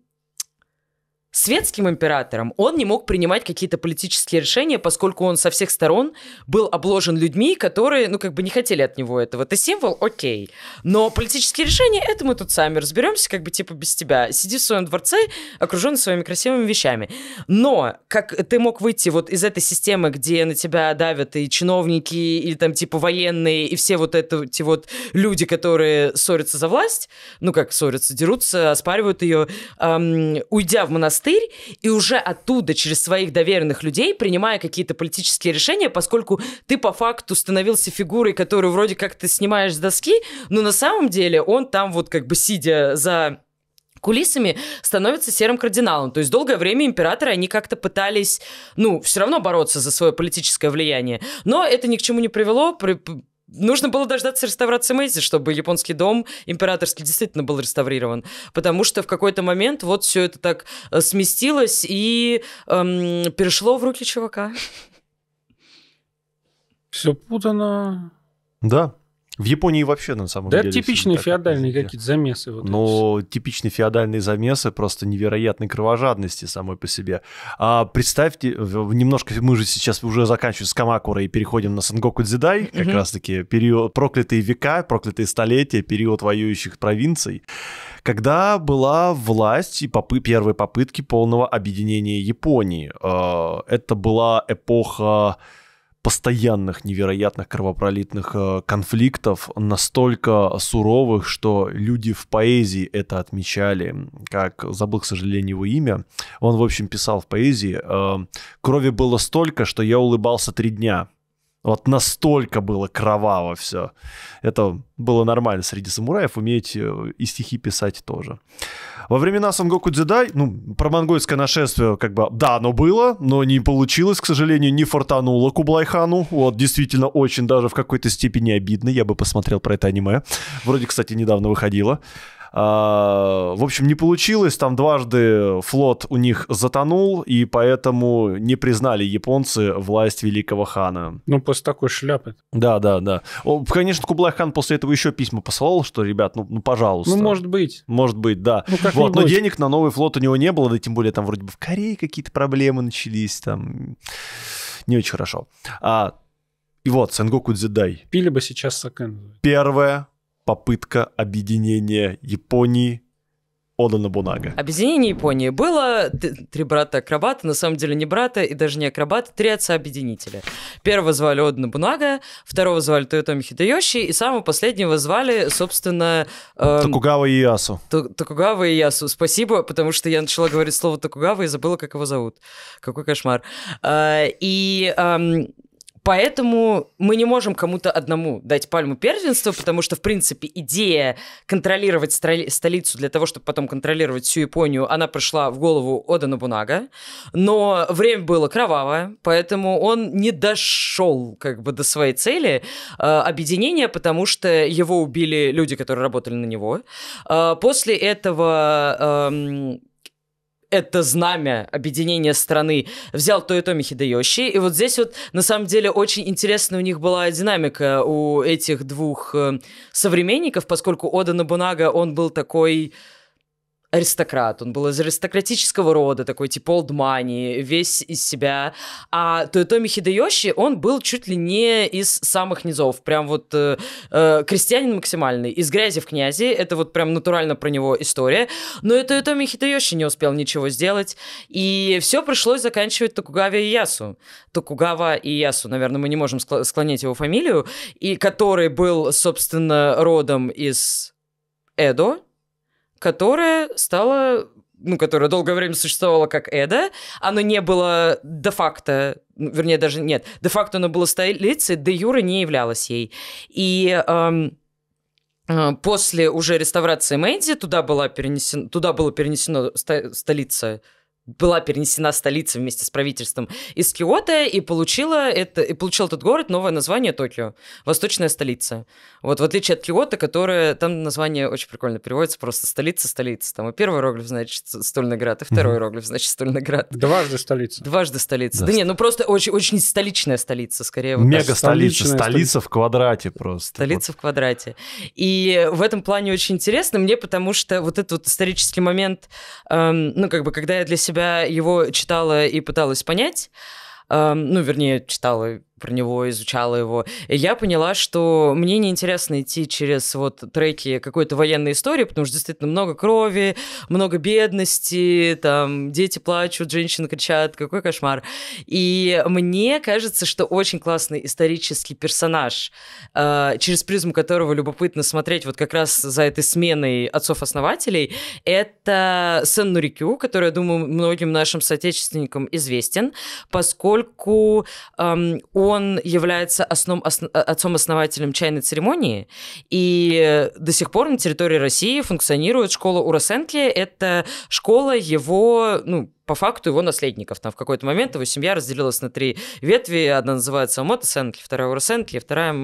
светским императором он не мог принимать какие-то политические решения, поскольку он со всех сторон был обложен людьми, которые, ну, как бы не хотели от него этого. Ты символ, окей. Но политические решения, это мы тут сами разберемся, как бы типа без тебя. Сиди в своем дворце, окружен своими красивыми вещами. Но как ты мог выйти вот из этой системы, где на тебя давят и чиновники, или там типа военные, и все вот эти вот люди, которые ссорятся за власть, ну как ссорятся, дерутся, оспаривают ее, эм, уйдя в монастырь, монастырь и уже оттуда через своих доверенных людей, принимая какие-то политические решения, поскольку ты по факту становился фигурой, которую вроде как ты снимаешь с доски, но на самом деле он там вот как бы сидя за кулисами становится серым кардиналом. То есть долгое время императоры, они как-то пытались, ну, все равно бороться за свое политическое влияние. Но это ни к чему не привело. При, Нужно было дождаться реставрации Мэйзи, чтобы японский дом императорский действительно был реставрирован. Потому что в какой-то момент вот все это так э, сместилось и эм, перешло в руки чувака. Все путано. Да, в Японии вообще на самом да деле. Да, типичные феодальные какие-то замесы. Вот Но типичные феодальные замесы просто невероятной кровожадности самой по себе. А, представьте, немножко мы же сейчас уже заканчиваем с Камакура и переходим на Сангоку Дзидай, как угу. раз-таки период проклятые века, проклятые столетия, период воюющих провинций, когда была власть и попы первые попытки полного объединения Японии. А, это была эпоха постоянных невероятных кровопролитных э, конфликтов, настолько суровых, что люди в поэзии это отмечали, как забыл, к сожалению, его имя. Он, в общем, писал в поэзии, э, крови было столько, что я улыбался три дня. Вот настолько было кроваво все. Это было нормально среди самураев, уметь э, и стихи писать тоже. Во времена Сангоку Дзидай, ну, про монгольское нашествие, как бы, да, оно было, но не получилось, к сожалению, не фортануло Кублайхану. Вот, действительно, очень даже в какой-то степени обидно. Я бы посмотрел про это аниме. Вроде, кстати, недавно выходило. А, в общем, не получилось, там дважды флот у них затонул, и поэтому не признали японцы власть великого хана. Ну, после такой шляпы. Да, да, да. Конечно, Кублай хан после этого еще письма посылал, что, ребят, ну, ну пожалуйста. Ну, может быть. Может быть, да. Ну, как вот, но денег на новый флот у него не было, да тем более там вроде бы в Корее какие-то проблемы начались, там не очень хорошо. А, и вот, Сенгоку Дзидай. Пили бы сейчас Сакен. Первое попытка объединения Японии Ода Набунага. Объединение Японии было три брата-акробата, на самом деле не брата и даже не акробата, три отца-объединителя. Первого звали Ода Набунага, второго звали Тойотоми Хидайоши, и самого последнего звали, собственно... Эм, Токугава Иясу. Токугава Иясу. Спасибо, потому что я начала говорить слово Токугава и забыла, как его зовут. Какой кошмар. Э, и эм, Поэтому мы не можем кому-то одному дать пальму первенства, потому что, в принципе, идея контролировать столицу для того, чтобы потом контролировать всю Японию, она пришла в голову Ода Набунага. Но время было кровавое, поэтому он не дошел как бы до своей цели э, объединения, потому что его убили люди, которые работали на него. Э, после этого э, это знамя объединения страны взял Тойотоми Хидэёши. И вот здесь вот, на самом деле, очень интересная у них была динамика у этих двух э, современников, поскольку Ода Набунага, он был такой аристократ, он был из аристократического рода, такой типа олдмани, весь из себя. А Тоэтоми Хидэёши, он был чуть ли не из самых низов, прям вот э, э, крестьянин максимальный, из грязи в князи, это вот прям натурально про него история. Но и Тоэтоми Хидэёши не успел ничего сделать, и все пришлось заканчивать Токугаве и Ясу. Токугава и Ясу, наверное, мы не можем склонить его фамилию, и который был, собственно, родом из Эдо, которая стала, ну, которая долгое время существовала как Эда, оно не было де-факто, ну, вернее, даже нет, де-факто оно было столицей, де юра не являлась ей. И эм, э, после уже реставрации Мэнди туда, была перенесен, туда было перенесено ста- столица была перенесена столица вместе с правительством из Киота и получила это, и получил этот город новое название Токио, восточная столица. Вот в отличие от Киота, которое там название очень прикольно переводится, просто столица, столица. Там и первый иероглиф значит стольный град, и второй иероглиф значит стольный град. Дважды столица. Дважды столица. Да, да не, ну просто очень, очень столичная столица, скорее. Мега столица, столица, столица в квадрате просто. Столица вот. в квадрате. И в этом плане очень интересно мне, потому что вот этот вот исторический момент, эм, ну как бы, когда я для себя тебя его читала и пыталась понять, эм, ну, вернее, читала про него, изучала его. И я поняла, что мне неинтересно идти через вот треки какой-то военной истории, потому что действительно много крови, много бедности, там дети плачут, женщины кричат, какой кошмар. И мне кажется, что очень классный исторический персонаж, а, через призму которого любопытно смотреть вот как раз за этой сменой отцов-основателей, это Сэн Нурикю, который, я думаю, многим нашим соотечественникам известен, поскольку эм, он является основ, основ, отцом-основателем чайной церемонии, и до сих пор на территории России функционирует школа Урасенки. Это школа его, ну, по факту его наследников. Там в какой-то момент его семья разделилась на три ветви. Одна называется Мото Сенки, вторая Ура Сенки, вторая,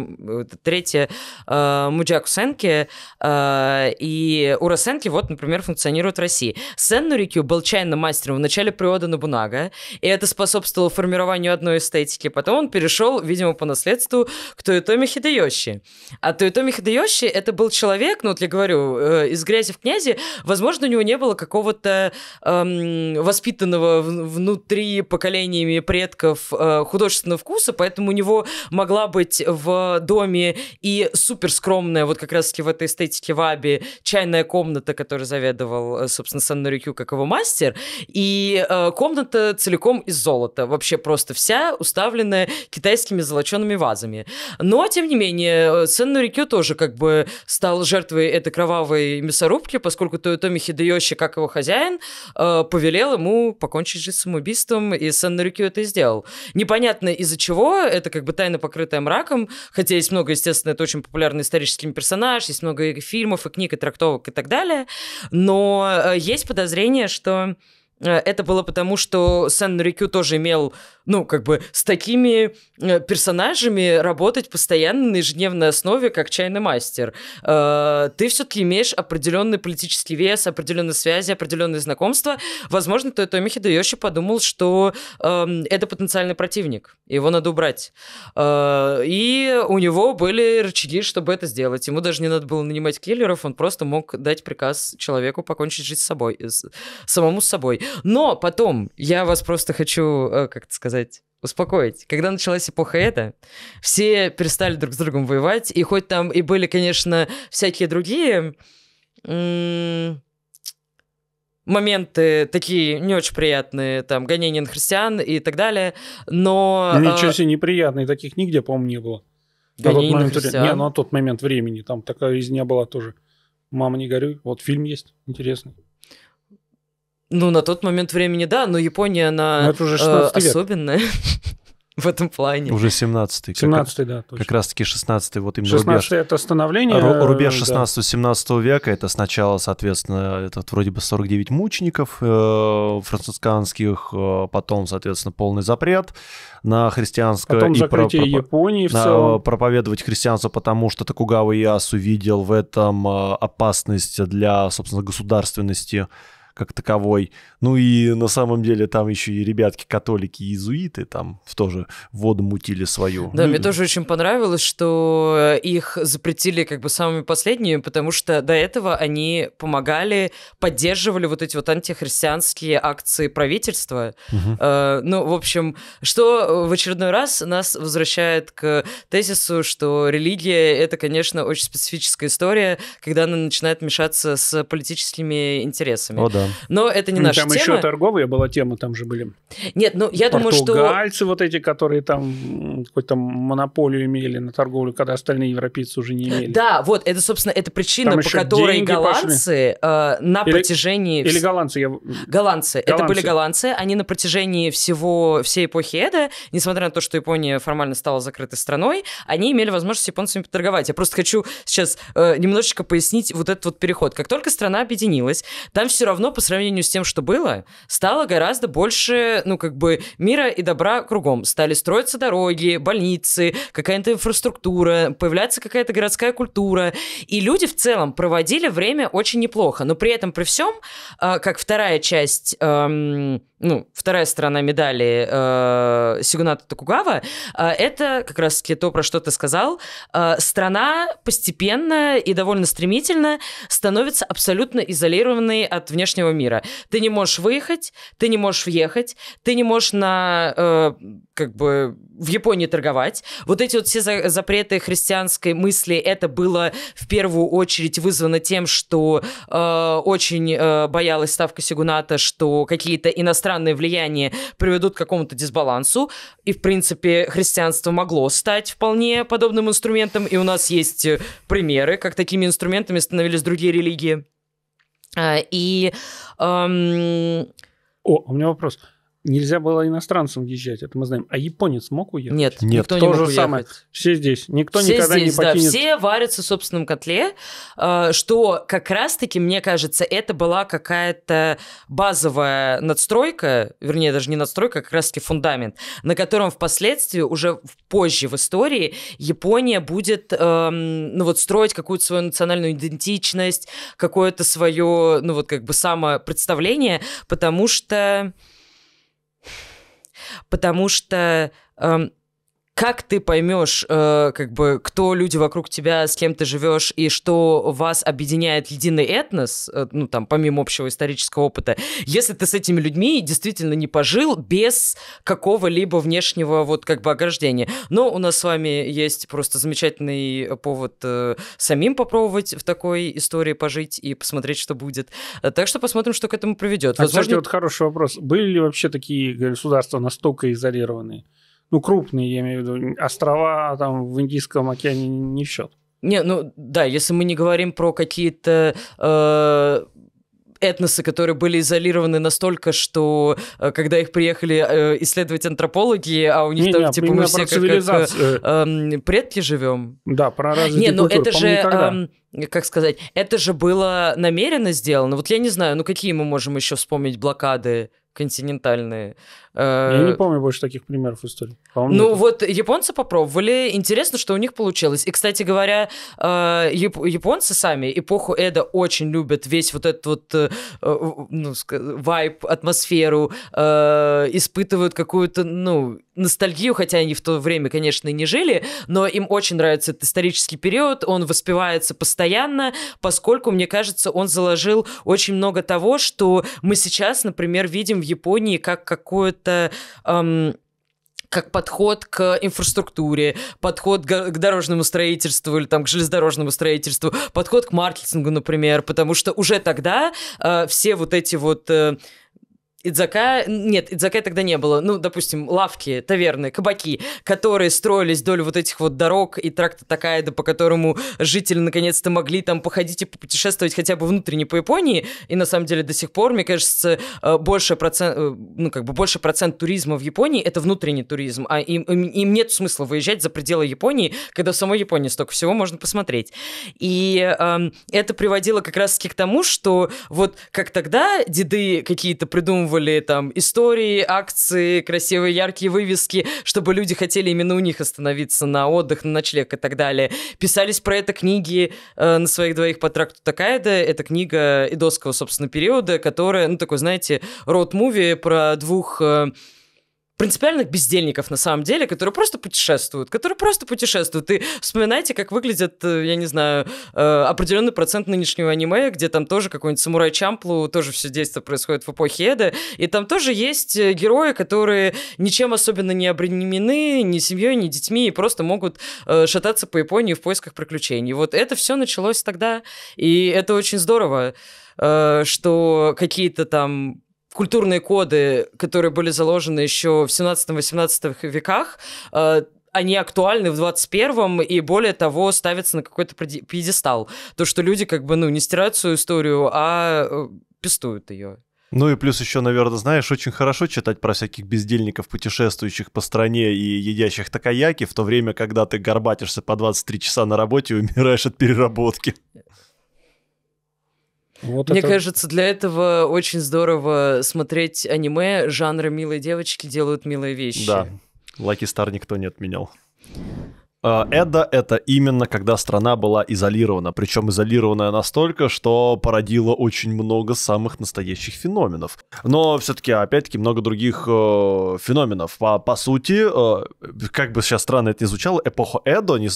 третья э, Муджаку Сенки. Э, и Ура Сенки, вот, например, функционирует в России. Сен Нурикю был чайным мастером в начале периода Набунага, и это способствовало формированию одной эстетики. Потом он перешел, видимо, по наследству к Тойотоми Хидеёши. А Тойотоми Хидеёши это был человек, ну вот я говорю, э, из грязи в князи, возможно, у него не было какого-то эм, воспитания воспитанного внутри поколениями предков э, художественного вкуса, поэтому у него могла быть в доме и супер скромная, вот как раз-таки в этой эстетике Ваби, чайная комната, которую заведовал, э, собственно, Сан Норикю как его мастер, и э, комната целиком из золота, вообще просто вся уставленная китайскими золочеными вазами. Но, тем не менее, Сан Норикю тоже как бы стал жертвой этой кровавой мясорубки, поскольку Тойотоми Хидеёши, как его хозяин, повелел ему покончить жизнь самоубийством, и Сэн Нарюкю это сделал. Непонятно из-за чего, это как бы тайна, покрытая мраком, хотя есть много, естественно, это очень популярный исторический персонаж, есть много и фильмов, и книг, и трактовок, и так далее, но э, есть подозрение, что э, это было потому, что Сэн Нарюкю тоже имел ну, как бы с такими э, персонажами работать постоянно на ежедневной основе, как чайный мастер. Э, ты все-таки имеешь определенный политический вес, определенные связи, определенные знакомства. Возможно, то Тойоми Хидеёши подумал, что эм, это потенциальный противник, его надо убрать. Э, и у него были рычаги, чтобы это сделать. Ему даже не надо было нанимать киллеров, он просто мог дать приказ человеку покончить жизнь с собой, самому с собой. Но потом, я вас просто хочу, как то сказать, сказать, успокоить. Когда началась эпоха это, все перестали друг с другом воевать, и хоть там и были, конечно, всякие другие моменты такие не очень приятные, там, гонения на христиан и так далее, но... А Ничего себе, неприятные, таких нигде, по-моему, не было. Гонения на, христиан? Не, ну, на тот момент времени, там такая резня была тоже. «Мама, не горюй», вот фильм есть интересный. Ну, на тот момент времени, да, но Япония, она но ну, это уже э, особенная <laughs> в этом плане. Уже 17-й. 17 как, да, точно. Как раз-таки 16-й, вот именно 16 рубеж. 16 это становление. Ру, э, рубеж 16-17 века, это сначала, соответственно, это вроде бы 49 мучеников э, францисканских, э, потом, соответственно, полный запрет на христианское. Потом и закрытие про, про, Японии на, в целом. Э, проповедовать христианство, потому что Токугава Ясу видел в этом э, опасность для, собственно, государственности как таковой. Ну и на самом деле там еще и ребятки католики иезуиты там тоже воду мутили свою. Да, ну, мне тоже очень понравилось, что э, их запретили как бы самыми последними, потому что до этого они помогали, поддерживали вот эти вот антихристианские акции правительства. Угу. Э, ну, в общем, что в очередной раз нас возвращает к тезису, что религия — это, конечно, очень специфическая история, когда она начинает мешаться с политическими интересами. О, да. Но это не наша там тема. Там еще торговые была тема, там же были. Нет, ну я думаю, что... Португальцы вот эти, которые там какую-то монополию имели на торговлю, когда остальные европейцы уже не имели. Да, вот, это, собственно, это причина, там по которой голландцы э, на или, протяжении... Или голландцы. Я... Голландцы. голландцы. Это были голландцы. Они на протяжении всего, всей эпохи Эда, несмотря на то, что Япония формально стала закрытой страной, они имели возможность с японцами поторговать. Я просто хочу сейчас э, немножечко пояснить вот этот вот переход. Как только страна объединилась, там все равно по сравнению с тем, что было, стало гораздо больше, ну, как бы, мира и добра кругом. Стали строиться дороги, больницы, какая-то инфраструктура, появляется какая-то городская культура. И люди в целом проводили время очень неплохо. Но при этом, при всем, а, как вторая часть... Эм ну, вторая сторона медали э, Сигуната Токугава, э, это как раз то, про что ты сказал. Э, страна постепенно и довольно стремительно становится абсолютно изолированной от внешнего мира. Ты не можешь выехать, ты не можешь въехать, ты не можешь на, э, как бы, в Японии торговать. Вот эти вот все за запреты христианской мысли, это было в первую очередь вызвано тем, что э, очень э, боялась ставка Сигуната, что какие-то иностранные влияния приведут к какому-то дисбалансу. И, в принципе, христианство могло стать вполне подобным инструментом. И у нас есть э, примеры, как такими инструментами становились другие религии. Э, и... Эм... О, а у меня вопрос. Нельзя было иностранцам въезжать, это мы знаем. А японец мог уехать? Нет, Нет никто то не мог же самое. Все здесь, никто все никогда здесь, не покинет. Да, все варятся в собственном котле, а, что как раз-таки, мне кажется, это была какая-то базовая надстройка, вернее, даже не надстройка, а как раз-таки фундамент, на котором впоследствии, уже позже в истории, Япония будет эм, ну, вот, строить какую-то свою национальную идентичность, какое-то свое, ну вот как бы самопредставление, потому что потому что эм, как ты поймешь, э, как бы, кто люди вокруг тебя, с кем ты живешь, и что вас объединяет единый этнос, э, ну, там, помимо общего исторического опыта, если ты с этими людьми действительно не пожил без какого-либо внешнего, вот, как бы, ограждения. Но у нас с вами есть просто замечательный повод э, самим попробовать в такой истории пожить и посмотреть, что будет. Так что посмотрим, что к этому приведет. А, Возможно... кстати, вот хороший вопрос. Были ли вообще такие государства настолько изолированные? Ну, крупные, я имею в виду. Острова там в Индийском океане не в счет. Не, ну да, если мы не говорим про какие-то э, этносы, которые были изолированы настолько, что э, когда их приехали э, исследовать антропологи, а у них не, там не, типа мы все как, э, э, предки живем. Да, про развитие Не, ну это же... Э, как сказать, это же было намеренно сделано. Вот я не знаю, ну какие мы можем еще вспомнить блокады континентальные. Я не э, помню больше таких примеров истории. Ну это... вот японцы попробовали, интересно, что у них получилось. И, кстати говоря, э, японцы сами эпоху Эда очень любят, весь вот этот вот э, ну, вайп, атмосферу, испытывают какую-то, ну, ностальгию, хотя они в то время, конечно, и не жили, но им очень нравится этот исторический период, он воспевается постоянно, поскольку, мне кажется, он заложил очень много того, что мы сейчас, например, видим в Японии как какое-то... Эм, как подход к инфраструктуре, подход к дорожному строительству или там к железнодорожному строительству, подход к маркетингу, например, потому что уже тогда э, все вот эти вот э, Идзака... Нет, Идзака тогда не было. Ну, допустим, лавки, таверны, кабаки, которые строились вдоль вот этих вот дорог и тракта такая Такаеда, по которому жители наконец-то могли там походить и путешествовать хотя бы внутренне по Японии. И на самом деле до сих пор, мне кажется, э, больше процент, э, ну, как бы больше процент туризма в Японии — это внутренний туризм, а им, им, нет смысла выезжать за пределы Японии, когда в самой Японии столько всего можно посмотреть. И э, это приводило как раз-таки к тому, что вот как тогда деды какие-то придумывали придумывали там истории, акции, красивые яркие вывески, чтобы люди хотели именно у них остановиться на отдых, на ночлег и так далее. Писались про это книги э, на своих двоих по тракту Такайда. Это книга идосского, собственно, периода, которая, ну, такой, знаете, род-муви про двух... Э, принципиальных бездельников, на самом деле, которые просто путешествуют, которые просто путешествуют. И вспоминайте, как выглядят, э, я не знаю, э, определенный процент нынешнего аниме, где там тоже какой-нибудь самурай Чамплу, тоже все действие происходит в эпохе Эда, и там тоже есть э, герои, которые ничем особенно не обременены, ни семьей, ни детьми, и просто могут шататься по Японии в поисках приключений. Вот это все началось тогда, и это очень здорово что какие-то там культурные коды, которые были заложены еще в 17-18 веках, э, они актуальны в 21-м и, более того, ставятся на какой-то пьедестал. То, что люди как бы, ну, не стирают свою историю, а э, пестуют ее. Ну и плюс еще, наверное, знаешь, очень хорошо читать про всяких бездельников, путешествующих по стране и едящих такаяки, в то время, когда ты горбатишься по 23 часа на работе и умираешь от переработки. Вот Мне это... кажется, для этого очень здорово смотреть аниме жанра «Милые девочки делают милые вещи». Да, Лаки Стар никто не отменял. Эда — это именно когда страна была изолирована, причем изолированная настолько, что породила очень много самых настоящих феноменов. Но все-таки, опять-таки, много других э, феноменов. По, по сути, э, как бы сейчас странно это ни звучало, эпоха Эдо, э,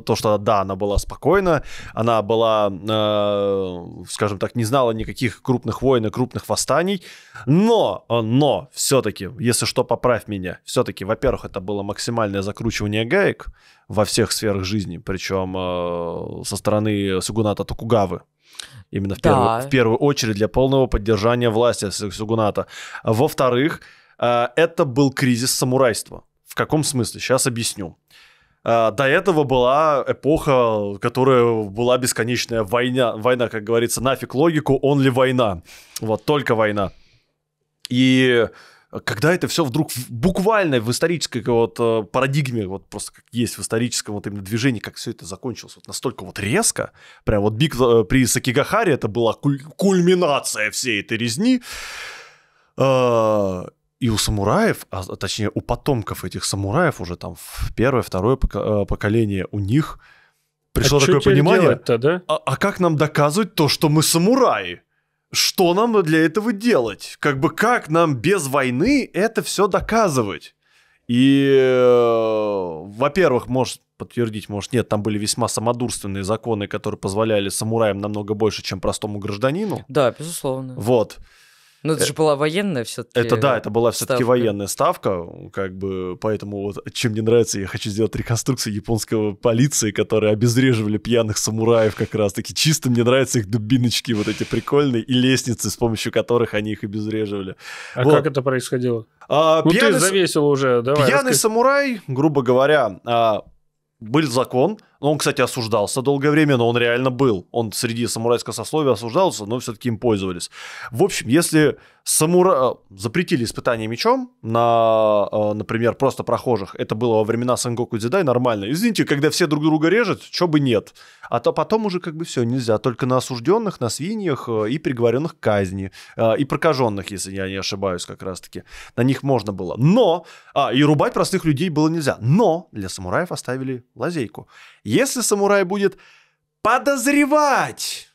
то, что, да, она была спокойна, она была, э, скажем так, не знала никаких крупных войн и крупных восстаний, но, э, но, все-таки, если что, поправь меня, все-таки, во-первых, это было максимальное закручивание гаек, во всех сферах жизни, причем э, со стороны Сугуната Токугавы. Именно в, да. первую, в первую очередь для полного поддержания власти Сугуната. Во-вторых, э, это был кризис самурайства. В каком смысле? Сейчас объясню. Э, до этого была эпоха, которая была бесконечная война. Война, как говорится, нафиг логику, он ли война. Вот, только война. И когда это все вдруг буквально в исторической вот э, парадигме, вот просто как есть в историческом вот именно движении, как все это закончилось вот настолько вот резко, прям вот биг э, при Сакигахаре это была куль- кульминация всей этой резни. А, и у самураев, а точнее у потомков этих самураев уже там в первое, второе э, поколение у них пришло а такое понимание, да? а, а как нам доказывать то, что мы самураи? что нам для этого делать? Как бы как нам без войны это все доказывать? И, э, во-первых, может подтвердить, может нет, там были весьма самодурственные законы, которые позволяли самураям намного больше, чем простому гражданину. Да, безусловно. Вот. Ну, это э, же была военная все-таки. Это да, это была все-таки военная ставка, как бы, поэтому вот чем мне нравится, я хочу сделать реконструкцию японского полиции, которые обезвреживали пьяных самураев как раз-таки. Чисто мне нравятся их дубиночки вот эти прикольные и лестницы, с помощью которых они их обезвреживали. А вот. как это происходило? А, ну, пьяный... ты завесил уже, давай. Пьяный расскажи. самурай, грубо говоря, а, был закон, ну, он, кстати, осуждался долгое время, но он реально был. Он среди самурайского сословия осуждался, но все-таки им пользовались. В общем, если самура... Э, запретили испытание мечом на, э, например, просто прохожих, это было во времена Сангоку Дзидай нормально. Извините, когда все друг друга режут, чё бы нет. А то потом уже как бы все нельзя, только на осужденных, на свиньях э, и приговоренных к казни, и прокаженных, если я не ошибаюсь как раз-таки. На них можно было. Но, а, и рубать простых людей было нельзя. Но для самураев оставили лазейку. Если самурай будет подозревать,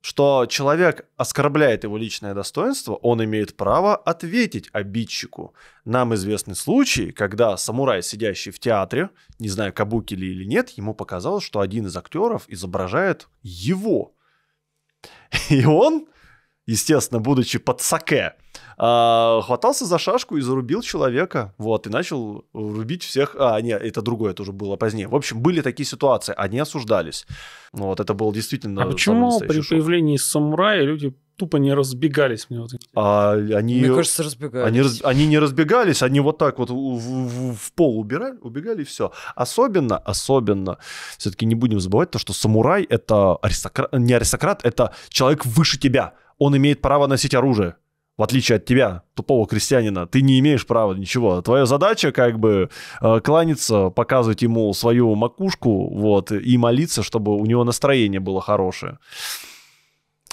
что человек оскорбляет его личное достоинство, он имеет право ответить обидчику. Нам известны случаи, когда самурай, сидящий в театре, не знаю, кабуки ли или нет, ему показалось, что один из актеров изображает его. <laughs> И он, естественно, будучи под саке, а, хватался за шашку и зарубил человека, вот, и начал рубить всех, а, нет, это другое, это уже было позднее. В общем, были такие ситуации, они осуждались. Вот, это было действительно... А почему при шок. появлении самурая люди тупо не разбегались мне вот а, они мне кажется разбегались они, раз, они не разбегались они вот так вот в, в, в пол убирали убегали и все особенно особенно все-таки не будем забывать то что самурай это аристократ не аристократ это человек выше тебя он имеет право носить оружие в отличие от тебя, тупого крестьянина, ты не имеешь права ничего. Твоя задача как бы э, кланяться, показывать ему свою макушку, вот, и молиться, чтобы у него настроение было хорошее.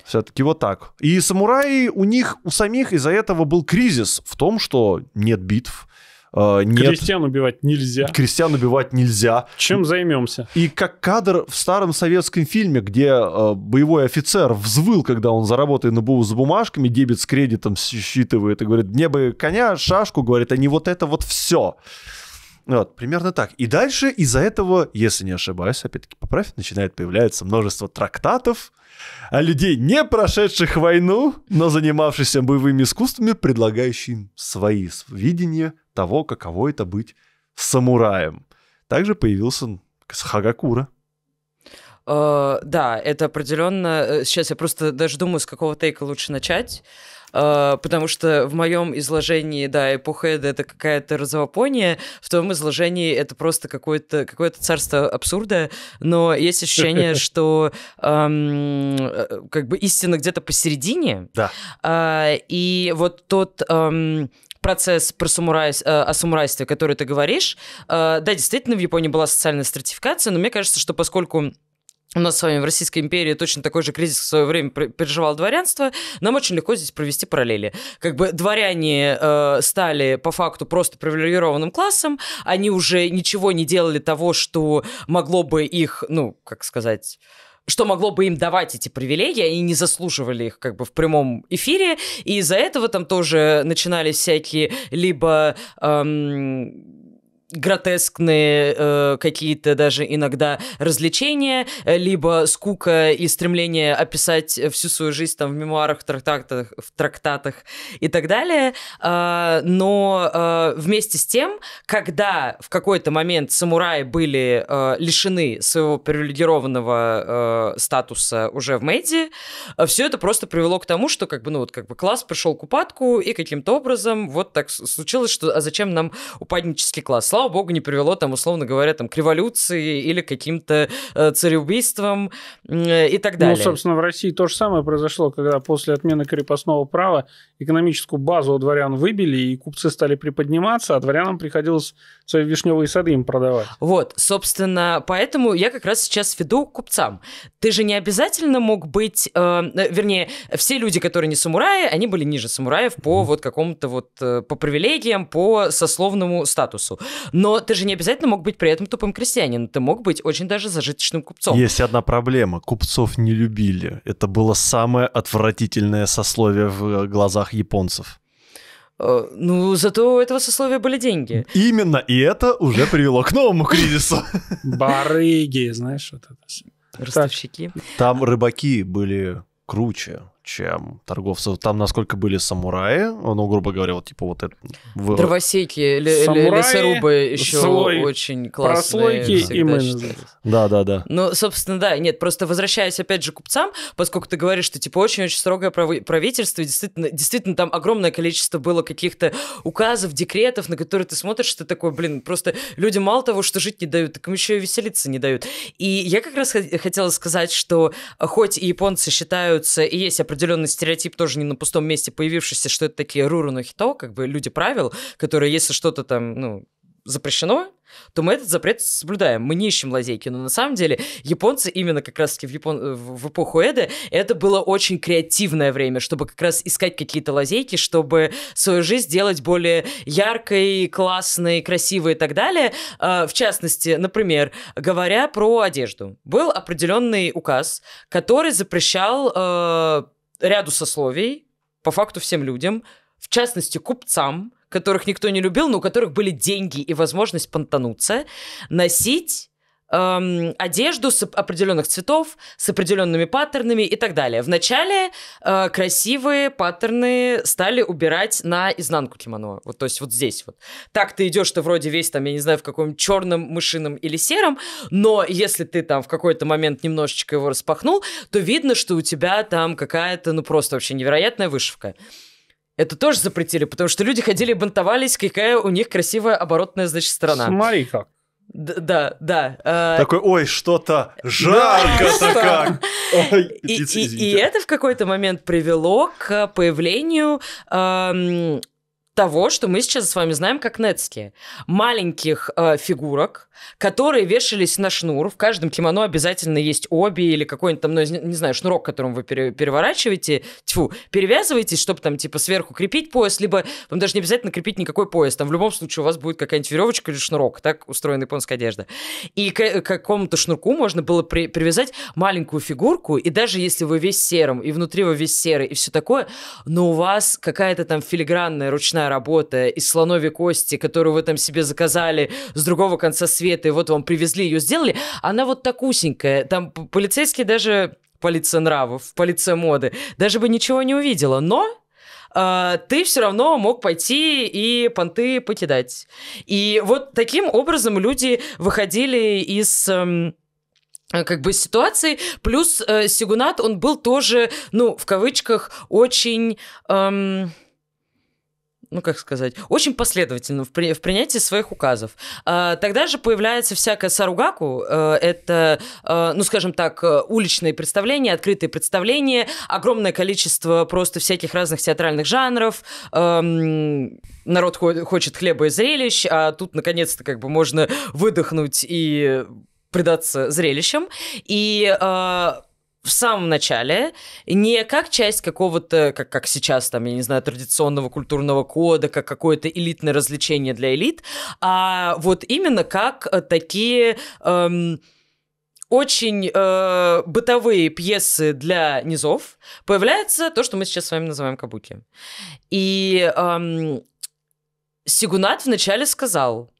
Все-таки вот так. И самураи, у них, у самих из-за этого был кризис в том, что нет битв, а, нет. Крестьян убивать нельзя. Крестьян убивать нельзя. Чем займемся? И как кадр в старом советском фильме, где а, боевой офицер взвыл, когда он заработает на БУ с бумажками, дебет с кредитом считывает и говорит, мне бы коня, шашку, говорит, а не вот это вот все. Вот, примерно так. И дальше из-за этого, если не ошибаюсь, опять-таки поправь, начинает появляться множество трактатов, а людей, не прошедших войну, но занимавшихся боевыми искусствами, предлагающим свои видения того, каково это быть самураем. Также появился Хагакура. Uh, да, это определенно. Э, сейчас я просто даже думаю, с какого тейка лучше начать. Uh, потому что в моем изложении, да, эпоха Эда — это какая-то розовопония, в твоем изложении это просто какое-то какое царство абсурда, но есть ощущение, <laughs> что эм, как бы истина где-то посередине. Да. Uh, и вот тот эм, процесс про самурай, э, о самурайстве, который ты говоришь. Э, да, действительно, в Японии была социальная стратификация, но мне кажется, что поскольку у нас с вами в Российской империи точно такой же кризис в свое время переживал дворянство, нам очень легко здесь провести параллели. Как бы дворяне э, стали по факту просто привилегированным классом, они уже ничего не делали того, что могло бы их, ну, как сказать что могло бы им давать эти привилегии, они не заслуживали их как бы в прямом эфире, и из-за этого там тоже начинались всякие либо эм, гротескные э, какие-то даже иногда развлечения, э, либо скука и стремление описать всю свою жизнь там в мемуарах, в трактатах, в трактатах и так далее. Э, но э, вместе с тем, когда в какой-то момент самураи были э, лишены своего привилегированного э, статуса уже в Мэйди, э, все это просто привело к тому, что как бы, ну, вот, как бы класс пришел к упадку, и каким-то образом вот так случилось, что а зачем нам упаднический класс? слава богу, не привело там, условно говоря, там, к революции или каким-то э, цареубийствам э, и так ну, далее. Ну, собственно, в России то же самое произошло, когда после отмены крепостного права экономическую базу у дворян выбили, и купцы стали приподниматься, а дворянам приходилось свои вишневые сады им продавать. Вот, собственно, поэтому я как раз сейчас веду купцам. Ты же не обязательно мог быть, э, э, вернее, все люди, которые не самураи, они были ниже самураев по mm. вот какому-то вот, э, по привилегиям, по сословному статусу. Но ты же не обязательно мог быть при этом тупым крестьянином. Ты мог быть очень даже зажиточным купцом. Есть одна проблема. Купцов не любили. Это было самое отвратительное сословие в э, глазах японцев. Э, ну, зато у этого сословия были деньги. Именно, и это уже привело к новому кризису. <laughs> Барыги, знаешь, вот это. Ростовщики. Там рыбаки были круче чем торговцев. Там насколько были самураи, ну, грубо говоря, вот типа вот это... В... Дровосеки или лесорубы еще слой, очень классные. Прослойки и Да-да-да. Ну, собственно, да, нет, просто возвращаясь опять же к купцам, поскольку ты говоришь, что типа очень-очень строгое правительство, действительно, действительно там огромное количество было каких-то указов, декретов, на которые ты смотришь, ты такой, блин, просто люди мало того, что жить не дают, так им еще и веселиться не дают. И я как раз хотела сказать, что а, хоть и японцы считаются, и есть определенный стереотип тоже не на пустом месте появившийся, что это такие руру но хито, как бы люди правил, которые если что-то там, ну, запрещено, то мы этот запрет соблюдаем. Мы не ищем лазейки. Но на самом деле японцы именно как раз-таки в, Япон... в эпоху Эда это было очень креативное время, чтобы как раз искать какие-то лазейки, чтобы свою жизнь делать более яркой, классной, красивой и так далее. А, в частности, например, говоря про одежду. Был определенный указ, который запрещал а, ряду сословий, по факту всем людям, в частности купцам, которых никто не любил, но у которых были деньги и возможность понтануться, носить эм, одежду с определенных цветов, с определенными паттернами и так далее. Вначале э, красивые паттерны стали убирать на изнанку кимоно, вот то есть вот здесь вот. Так ты идешь, ты вроде весь там, я не знаю, в каком черном, мышином или сером, но если ты там в какой-то момент немножечко его распахнул, то видно, что у тебя там какая-то, ну просто вообще невероятная вышивка. Это тоже запретили, потому что люди ходили, бантовались, какая у них красивая оборотная, значит, сторона. Смотри как. Д- да, да. Э... Такой, ой, что-то жарко-то как. и, это в какой-то момент привело к появлению того, что мы сейчас с вами знаем как нетские. Маленьких э, фигурок, которые вешались на шнур. В каждом кимоно обязательно есть оби или какой-нибудь там, ну, не знаю, шнурок, которым вы пере- переворачиваете, тьфу, перевязываетесь, чтобы там типа сверху крепить пояс, либо вам даже не обязательно крепить никакой пояс. Там в любом случае у вас будет какая-нибудь веревочка или шнурок. Так устроена японская одежда. И к, э, к какому-то шнурку можно было при- привязать маленькую фигурку, и даже если вы весь серым, и внутри вы весь серый, и все такое, но у вас какая-то там филигранная ручная ручная работа из слоновой кости, которую вы там себе заказали с другого конца света, и вот вам привезли ее, сделали, она вот так усенькая. Там полицейский даже полиция нравов, полиция моды, даже бы ничего не увидела, но э, ты все равно мог пойти и понты покидать. И вот таким образом люди выходили из... Э, как бы ситуации. Плюс э, Сигунат, он был тоже, ну, в кавычках, очень... Эм ну как сказать, очень последовательно в, при, в принятии своих указов. А, тогда же появляется всякая саругаку, а, это, а, ну скажем так, э, уличные представления, открытые представления, огромное количество просто всяких разных театральных жанров, а, народ хо- хочет хлеба и зрелищ, а тут наконец-то как бы можно выдохнуть и предаться зрелищам. И а, в самом начале, не как часть какого-то, как, как сейчас там, я не знаю, традиционного культурного кода, как какое-то элитное развлечение для элит, а вот именно как э, такие... Эм, очень э, бытовые пьесы для низов появляется то, что мы сейчас с вами называем кабуки. И эм, Сигунат вначале сказал,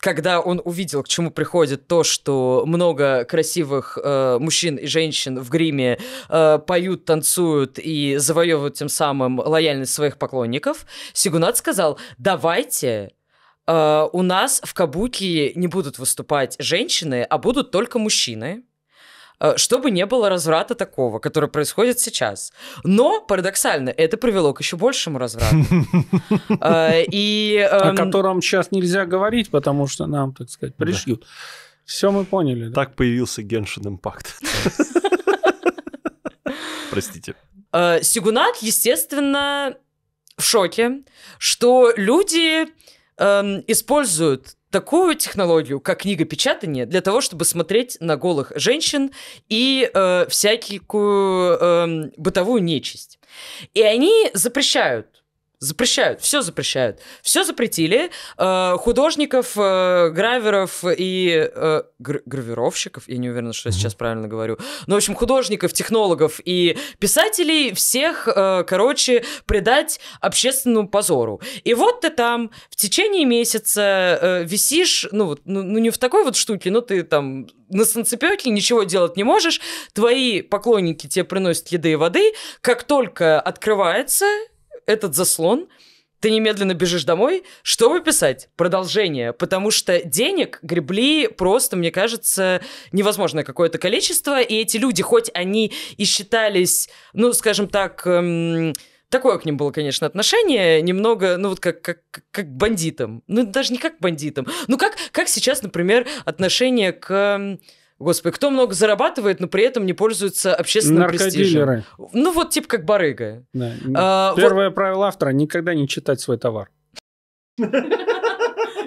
когда он увидел, к чему приходит то, что много красивых э, мужчин и женщин в гриме э, поют, танцуют и завоевывают тем самым лояльность своих поклонников, Сигунат сказал, давайте э, у нас в Кабуки не будут выступать женщины, а будут только мужчины. Э, чтобы не было разврата такого, который происходит сейчас. Но, парадоксально, это привело к еще большему разврату. <laughs> Э, и, О эм, котором сейчас нельзя говорить, потому что нам, так сказать, пришьют. Все мы поняли. Так появился Геншин Импакт. <laughs> Простите. Э, Сигунат, естественно, в шоке, что люди эм, используют такую технологию, как книгопечатание, для того, чтобы смотреть на голых женщин и э, всякую э, бытовую нечисть. И они запрещают Запрещают, все запрещают. Все запретили. Э, художников, э, граверов и э, гр- гравировщиков, я не уверена, что я сейчас правильно говорю. но ну, в общем, художников, технологов и писателей всех, э, короче, предать общественному позору. И вот ты там в течение месяца э, висишь, ну, вот, ну, ну, не в такой вот штуке, но ты там на санцепёке ничего делать не можешь. Твои поклонники тебе приносят еды и воды. Как только открывается этот заслон, ты немедленно бежишь домой, чтобы писать продолжение, потому что денег гребли просто, мне кажется, невозможное какое-то количество, и эти люди, хоть они и считались, ну, скажем так, эм, такое к ним было, конечно, отношение, немного, ну вот как, как, как к бандитам, ну даже не как к бандитам, ну как, как сейчас, например, отношение к эм, Господи, кто много зарабатывает, но при этом не пользуется общественным престижем. Ну, вот типа как барыга. Да. А, Первое вот... правило автора – никогда не читать свой товар. <laughs>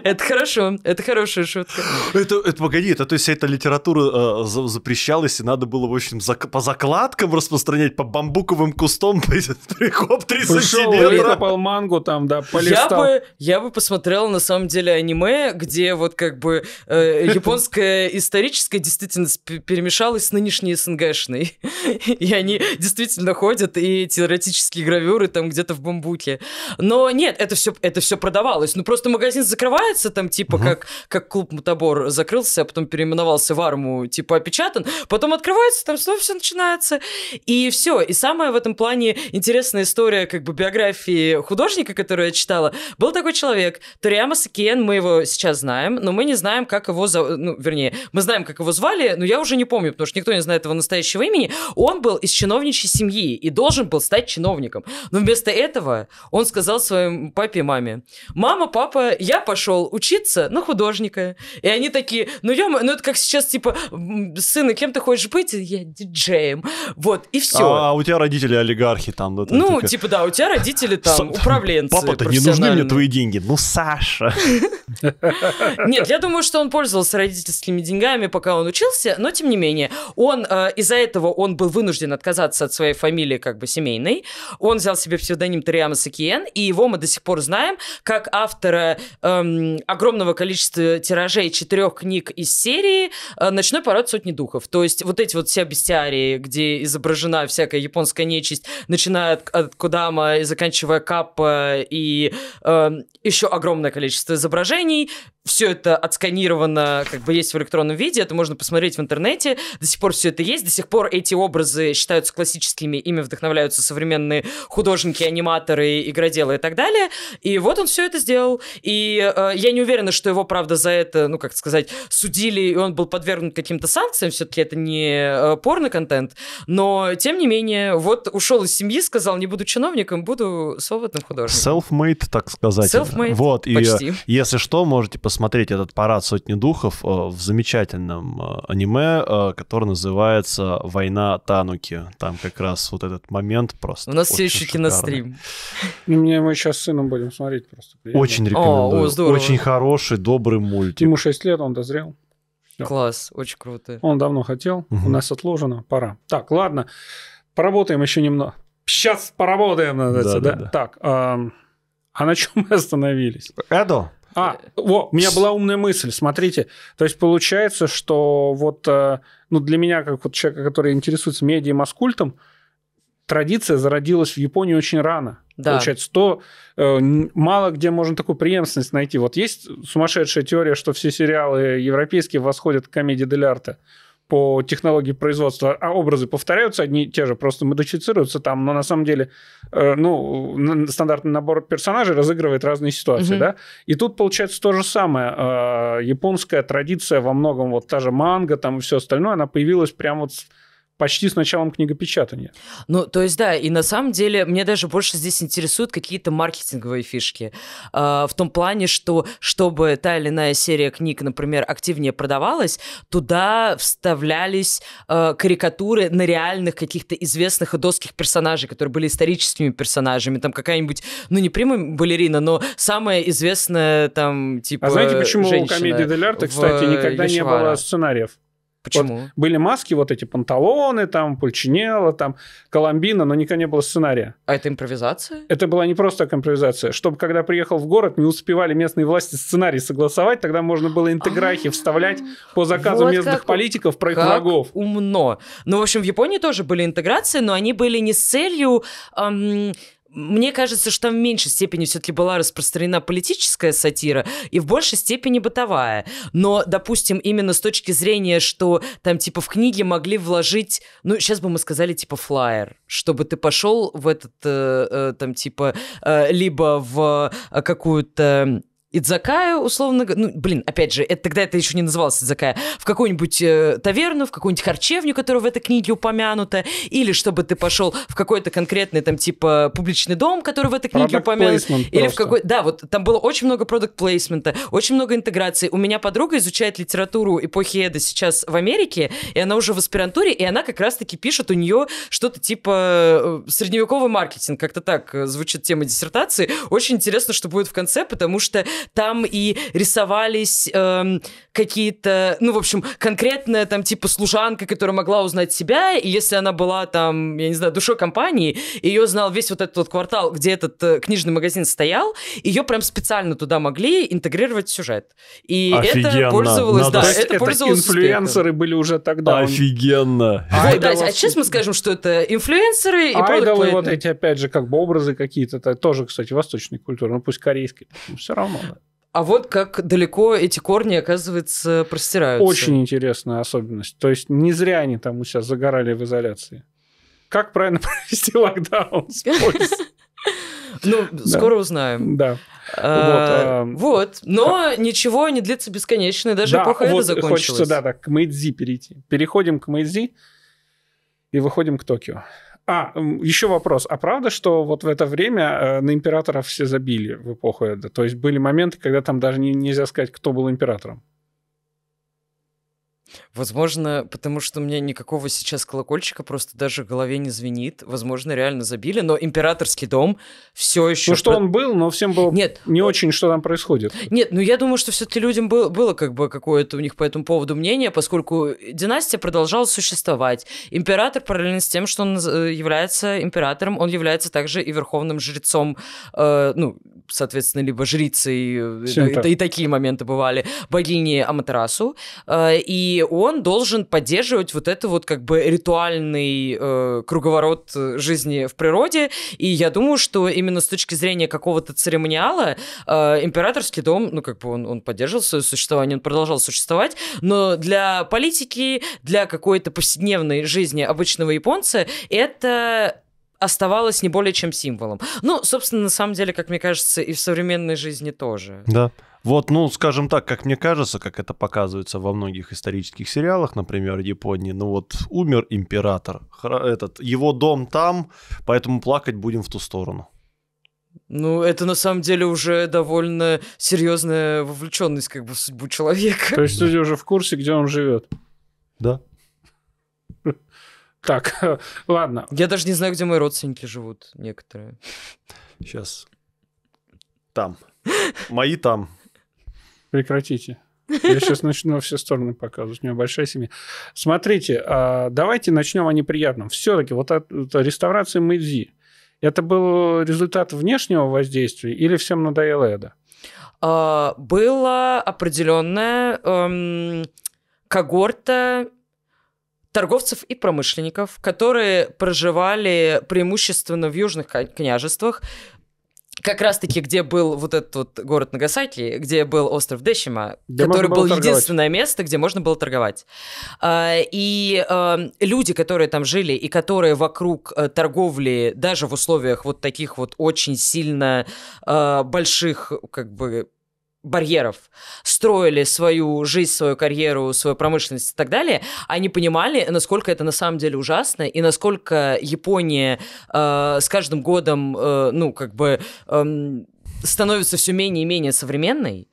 Это хорошо, это хорошая шутка. Это, это погоди, это то есть эта литература э, запрещалась, и надо было, в общем, зак по закладкам распространять, по бамбуковым кустом прикоп 3 сантиметра. Пошел, мангу там, да, полистал. Я бы, я бы посмотрел, на самом деле, аниме, где вот как бы э, <laughs> японская историческая действительно перемешалась с нынешней СНГшной. <laughs> И они действительно ходят, и теоретические эротические гравюры там где-то в бамбуке. Но нет, это все, это все продавалось. Ну, просто магазин закрывает, называется, там типа угу. как, как клуб Мотобор закрылся, а потом переименовался в арму, типа опечатан, потом открывается, там снова все начинается, и все. И самая в этом плане интересная история как бы биографии художника, которую я читала, был такой человек, Ториама Сакиен, мы его сейчас знаем, но мы не знаем, как его, за... ну, вернее, мы знаем, как его звали, но я уже не помню, потому что никто не знает его настоящего имени, он был из чиновничьей семьи и должен был стать чиновником. Но вместо этого он сказал своему папе и маме, «Мама, папа, я пошел пошел учиться на художника. И они такие, ну я, ну это как сейчас, типа, сына, кем ты хочешь быть? Я диджеем. Вот, и все. А, а, у тебя родители олигархи там. Да, там ну, такая... типа, да, у тебя родители там управленцы. Папа-то не нужны мне твои деньги. Ну, Саша. <laughs> Нет, я думаю, что он пользовался родительскими деньгами, пока он учился, но тем не менее, он э, из-за этого он был вынужден отказаться от своей фамилии как бы семейной. Он взял себе псевдоним Ториама Сакиен, и его мы до сих пор знаем как автора эм, огромного количества тиражей четырех книг из серии э, «Ночной парад сотни духов». То есть вот эти вот все бестиарии, где изображена всякая японская нечисть, начиная от, от Кудама и заканчивая Каппа и э, еще огромное количество изображений, все это отсканировано, как бы есть в электронном виде, это можно посмотреть в интернете, до сих пор все это есть, до сих пор эти образы считаются классическими, ими вдохновляются современные художники, аниматоры, игроделы и так далее, и вот он все это сделал, и э, я не уверена, что его, правда, за это, ну, как сказать, судили, и он был подвергнут каким-то санкциям, все-таки это не э, порно-контент, но, тем не менее, вот ушел из семьи, сказал, не буду чиновником, буду свободным художником. Self-made, так сказать. Self Selfmade. Вот, и э, Почти. если что, можете посмотреть этот парад сотни духов э, в замечательном э, аниме, который называется «Война Тануки». Там как раз вот этот момент просто У нас все еще кинострим. Мне мы сейчас с сыном будем смотреть просто. Приятно. Очень рекомендую. О, здорово. Очень хороший, добрый мультик. Ему 6 лет, он дозрел. Все. Класс, очень круто. Он давно хотел, угу. у нас отложено, пора. Так, ладно, поработаем еще немного. Сейчас поработаем, называется, да? да? да. Так, эм... А на чем мы остановились? Эдо. А, о, у меня была умная мысль, смотрите. То есть получается, что вот э, ну, для меня, как вот человека, который интересуется медиа маскультом, традиция зародилась в Японии очень рано. Да. Получается, то э, мало где можно такую преемственность найти. Вот есть сумасшедшая теория, что все сериалы европейские восходят к комедии Дель арте по технологии производства, а образы повторяются одни и те же, просто модифицируются там, но на самом деле, э, ну, стандартный набор персонажей разыгрывает разные ситуации, mm-hmm. да. И тут получается то же самое. Э, японская традиция во многом, вот та же манга там и все остальное, она появилась прямо вот с почти с началом книгопечатания. Ну, то есть, да, и на самом деле мне даже больше здесь интересуют какие-то маркетинговые фишки. Э, в том плане, что чтобы та или иная серия книг, например, активнее продавалась, туда вставлялись э, карикатуры на реальных каких-то известных идосских персонажей, которые были историческими персонажами. Там какая-нибудь, ну, не прямая балерина, но самая известная там, типа, А знаете, почему женщина у комедии Дель Арте, кстати, никогда Йошивара. не было сценариев? Почему? Вот были маски, вот эти панталоны, там, пульчинелла, там, коломбина, но никогда не было сценария. А это импровизация? Это была не просто так импровизация. Чтобы, когда приехал в город, не успевали местные власти сценарий согласовать, тогда можно было а. интеграхи вставлять по заказу вот местных как, политиков про их как врагов. умно. Ну, в общем, в Японии тоже были интеграции, но они были не с целью... Эм, мне кажется, что там в меньшей степени все-таки была распространена политическая сатира и в большей степени бытовая. Но, допустим, именно с точки зрения, что там типа в книге могли вложить, ну, сейчас бы мы сказали типа флаер, чтобы ты пошел в этот э, э, там типа э, либо в э, какую-то Идзакая, условно ну, блин, опять же, это, тогда это еще не называлось Идзакая, в какую-нибудь э, таверну, в какую-нибудь харчевню, которая в этой книге упомянута, или чтобы ты пошел в какой-то конкретный, там, типа, публичный дом, который в этой книге product упомянут. Или просто. в какой... Да, вот там было очень много продукт-плейсмента, очень много интеграции. У меня подруга изучает литературу эпохи Эда сейчас в Америке, и она уже в аспирантуре, и она как раз-таки пишет у нее что-то типа э, средневековый маркетинг, как-то так э, звучит тема диссертации. Очень интересно, что будет в конце, потому что там и рисовались э, какие-то, ну, в общем, конкретная там типа служанка, которая могла узнать себя, и если она была там, я не знаю, душой компании, ее знал весь вот этот вот квартал, где этот э, книжный магазин стоял, ее прям специально туда могли интегрировать в сюжет. И Офигенно. это пользовалось, Надо... да, это, это пользовалось инфлюенсеры успехом. были уже тогда. Офигенно. Он... Айдолов... Да, а сейчас мы скажем, что это инфлюенсеры и Айдолы, вот эти, опять же, как бы образы какие-то, это тоже, кстати, восточной культуры, ну пусть корейской, все равно. А вот как далеко эти корни, оказывается, простираются. Очень интересная особенность. То есть не зря они там у себя загорали в изоляции. Как правильно <laughs> провести локдаун с <laughs> Ну, скоро узнаем. Да. А, а, вот, но а. ничего не длится бесконечно, даже да, эпоха вот это закончилась. Хочется, да, да, к Мэйдзи перейти. Переходим к Мэйдзи и выходим к Токио. А, еще вопрос. А правда, что вот в это время э, на императоров все забили в эпоху Эда? То есть были моменты, когда там даже не, нельзя сказать, кто был императором? Возможно, потому что у меня никакого сейчас колокольчика просто даже в голове не звенит. Возможно, реально забили, но императорский дом все еще... Ну, что он был, но всем было Нет, не очень, что там происходит. Нет, ну я думаю, что все-таки людям было, было как бы какое-то у них по этому поводу мнение, поскольку династия продолжала существовать. Император параллельно с тем, что он э, является императором, он является также и верховным жрецом, э, ну, соответственно, либо жрицей, э, и, и, и такие моменты бывали, богини Аматерасу. Э, и он должен поддерживать вот это вот как бы ритуальный э, круговорот э, жизни в природе. И я думаю, что именно с точки зрения какого-то церемониала э, императорский дом, ну как бы он, он поддерживал свое существование, он продолжал существовать, но для политики, для какой-то повседневной жизни обычного японца это оставалось не более чем символом. Ну, собственно, на самом деле, как мне кажется, и в современной жизни тоже. Да. Вот, ну, скажем так, как мне кажется, как это показывается во многих исторических сериалах, например, в Японии, ну вот умер император, этот, его дом там, поэтому плакать будем в ту сторону. Ну, это на самом деле уже довольно серьезная вовлеченность как бы в судьбу человека. То есть люди уже в курсе, где он живет. Да. Так, <laughs> ладно. Я даже не знаю, где мои родственники живут, некоторые. Сейчас. Там. Мои там. Прекратите. Я сейчас начну во все стороны показывать. У меня большая семья. Смотрите, а, давайте начнем о неприятном. Все-таки вот от, реставрации Мэйдзи. Это был результат внешнего воздействия или всем надоело это? А, было определенное эм, когорта торговцев и промышленников, которые проживали преимущественно в южных княжествах, как раз-таки, где был вот этот вот город Нагасаки, где был остров Дешима, где который был торговать. единственное место, где можно было торговать. А, и э, люди, которые там жили и которые вокруг э, торговли, даже в условиях вот таких вот очень сильно э, больших, как бы, барьеров, строили свою жизнь, свою карьеру, свою промышленность и так далее, они понимали, насколько это на самом деле ужасно и насколько Япония э, с каждым годом, э, ну, как бы... Э, становится все менее и менее современной,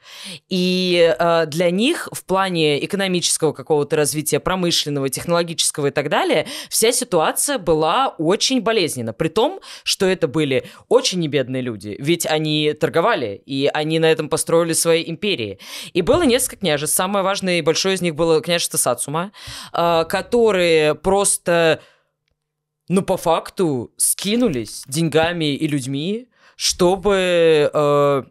и э, для них в плане экономического какого-то развития, промышленного, технологического и так далее, вся ситуация была очень болезненна. При том, что это были очень небедные люди, ведь они торговали, и они на этом построили свои империи. И было несколько княжеств, самое важное и большое из них было княжество Сацума, э, которые просто, ну, по факту скинулись деньгами и людьми, чтобы э,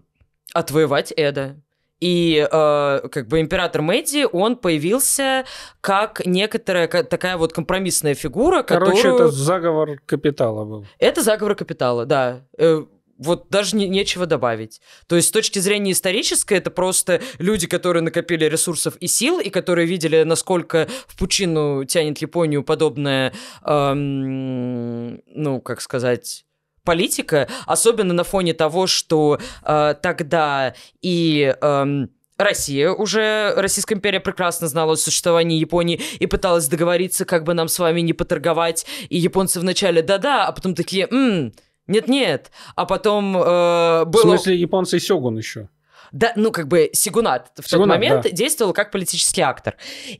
отвоевать Эда. И э, как бы император Мэдди, он появился как некоторая как, такая вот компромиссная фигура, Короче, это заговор капитала был. Это заговор капитала, да. Э, вот даже не, нечего добавить. То есть с точки зрения исторической, это просто люди, которые накопили ресурсов и сил, и которые видели, насколько в пучину тянет Японию подобное, эм, ну, как сказать политика, особенно на фоне того, что э, тогда и... Э, Россия уже, Российская империя прекрасно знала о существовании Японии и пыталась договориться, как бы нам с вами не поторговать. И японцы вначале да-да, а потом такие, м нет-нет. А потом э, было... В смысле, японцы и Сёгун еще? да, ну, как бы Сигунат в Сигунат, тот момент да. действовал как политический актор.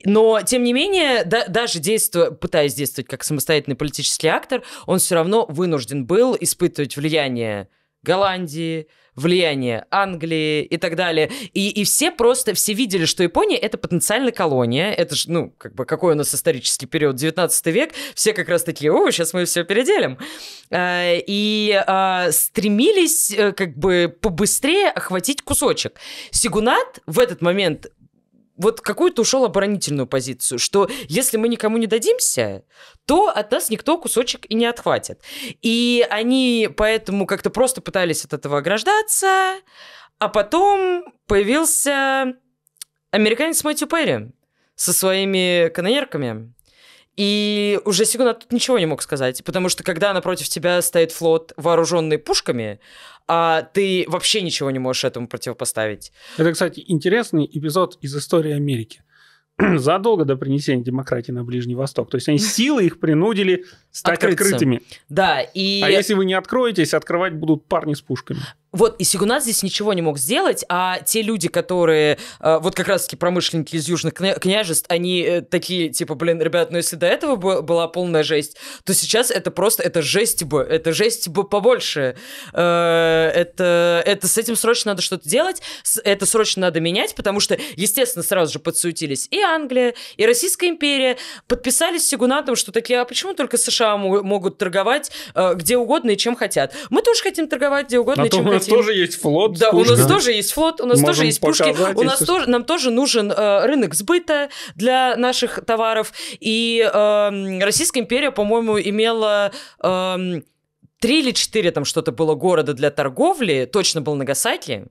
Но, тем не менее, да, даже действуя, пытаясь действовать как самостоятельный политический актор, он все равно вынужден был испытывать влияние Голландии, влияние Англии и так далее. И, и все просто, все видели, что Япония это потенциальная колония, это же, ну, как бы, какой у нас исторический период, 19 век, все как раз такие, о, сейчас мы все переделим. Э, и э, стремились э, как бы побыстрее охватить кусочек. Сигунат в этот момент вот какую-то ушел оборонительную позицию, что если мы никому не дадимся, то от нас никто кусочек и не отхватит. И они поэтому как-то просто пытались от этого ограждаться, а потом появился американец Мэтью Перри со своими канонерками. И уже Сигуна тут ничего не мог сказать, потому что когда напротив тебя стоит флот, вооруженный пушками, а ты вообще ничего не можешь этому противопоставить. Это, кстати, интересный эпизод из истории Америки. <clears throat> Задолго до принесения демократии на Ближний Восток. То есть они <laughs> силы их принудили стать Открыться. открытыми. Да, и... А если вы не откроетесь, открывать будут парни с пушками. Вот, и Сигунат здесь ничего не мог сделать, а те люди, которые, э, вот как раз-таки промышленники из южных княжеств, они э, такие, типа, блин, ребят, ну если до этого была полная жесть, то сейчас это просто, это жесть бы, это жесть бы побольше. Э, это, это с этим срочно надо что-то делать, это срочно надо менять, потому что, естественно, сразу же подсуетились и Англия, и Российская империя, подписались с Сигунатом, что такие, а почему только США могут торговать где угодно и чем хотят? Мы тоже хотим торговать где угодно а и чем хотят тоже есть флот. Да, у нас тоже есть флот, у нас тоже есть пушки, у нас тоже, нам тоже нужен э, рынок сбыта для наших товаров. И эм, Российская империя, по-моему, имела эм, три или четыре там что-то было города для торговли, точно был Нагасаки,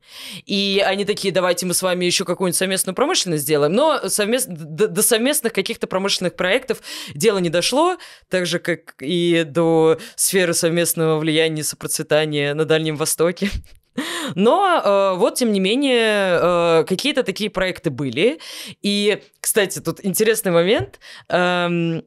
и они такие, давайте мы с вами еще какую-нибудь совместную промышленность сделаем, но совмест... до, до совместных каких-то промышленных проектов дело не дошло, так же, как и до сферы совместного влияния и сопроцветания на Дальнем Востоке. <laughs> Но э, вот, тем не менее, э, какие-то такие проекты были. И, кстати, тут интересный момент. Эм,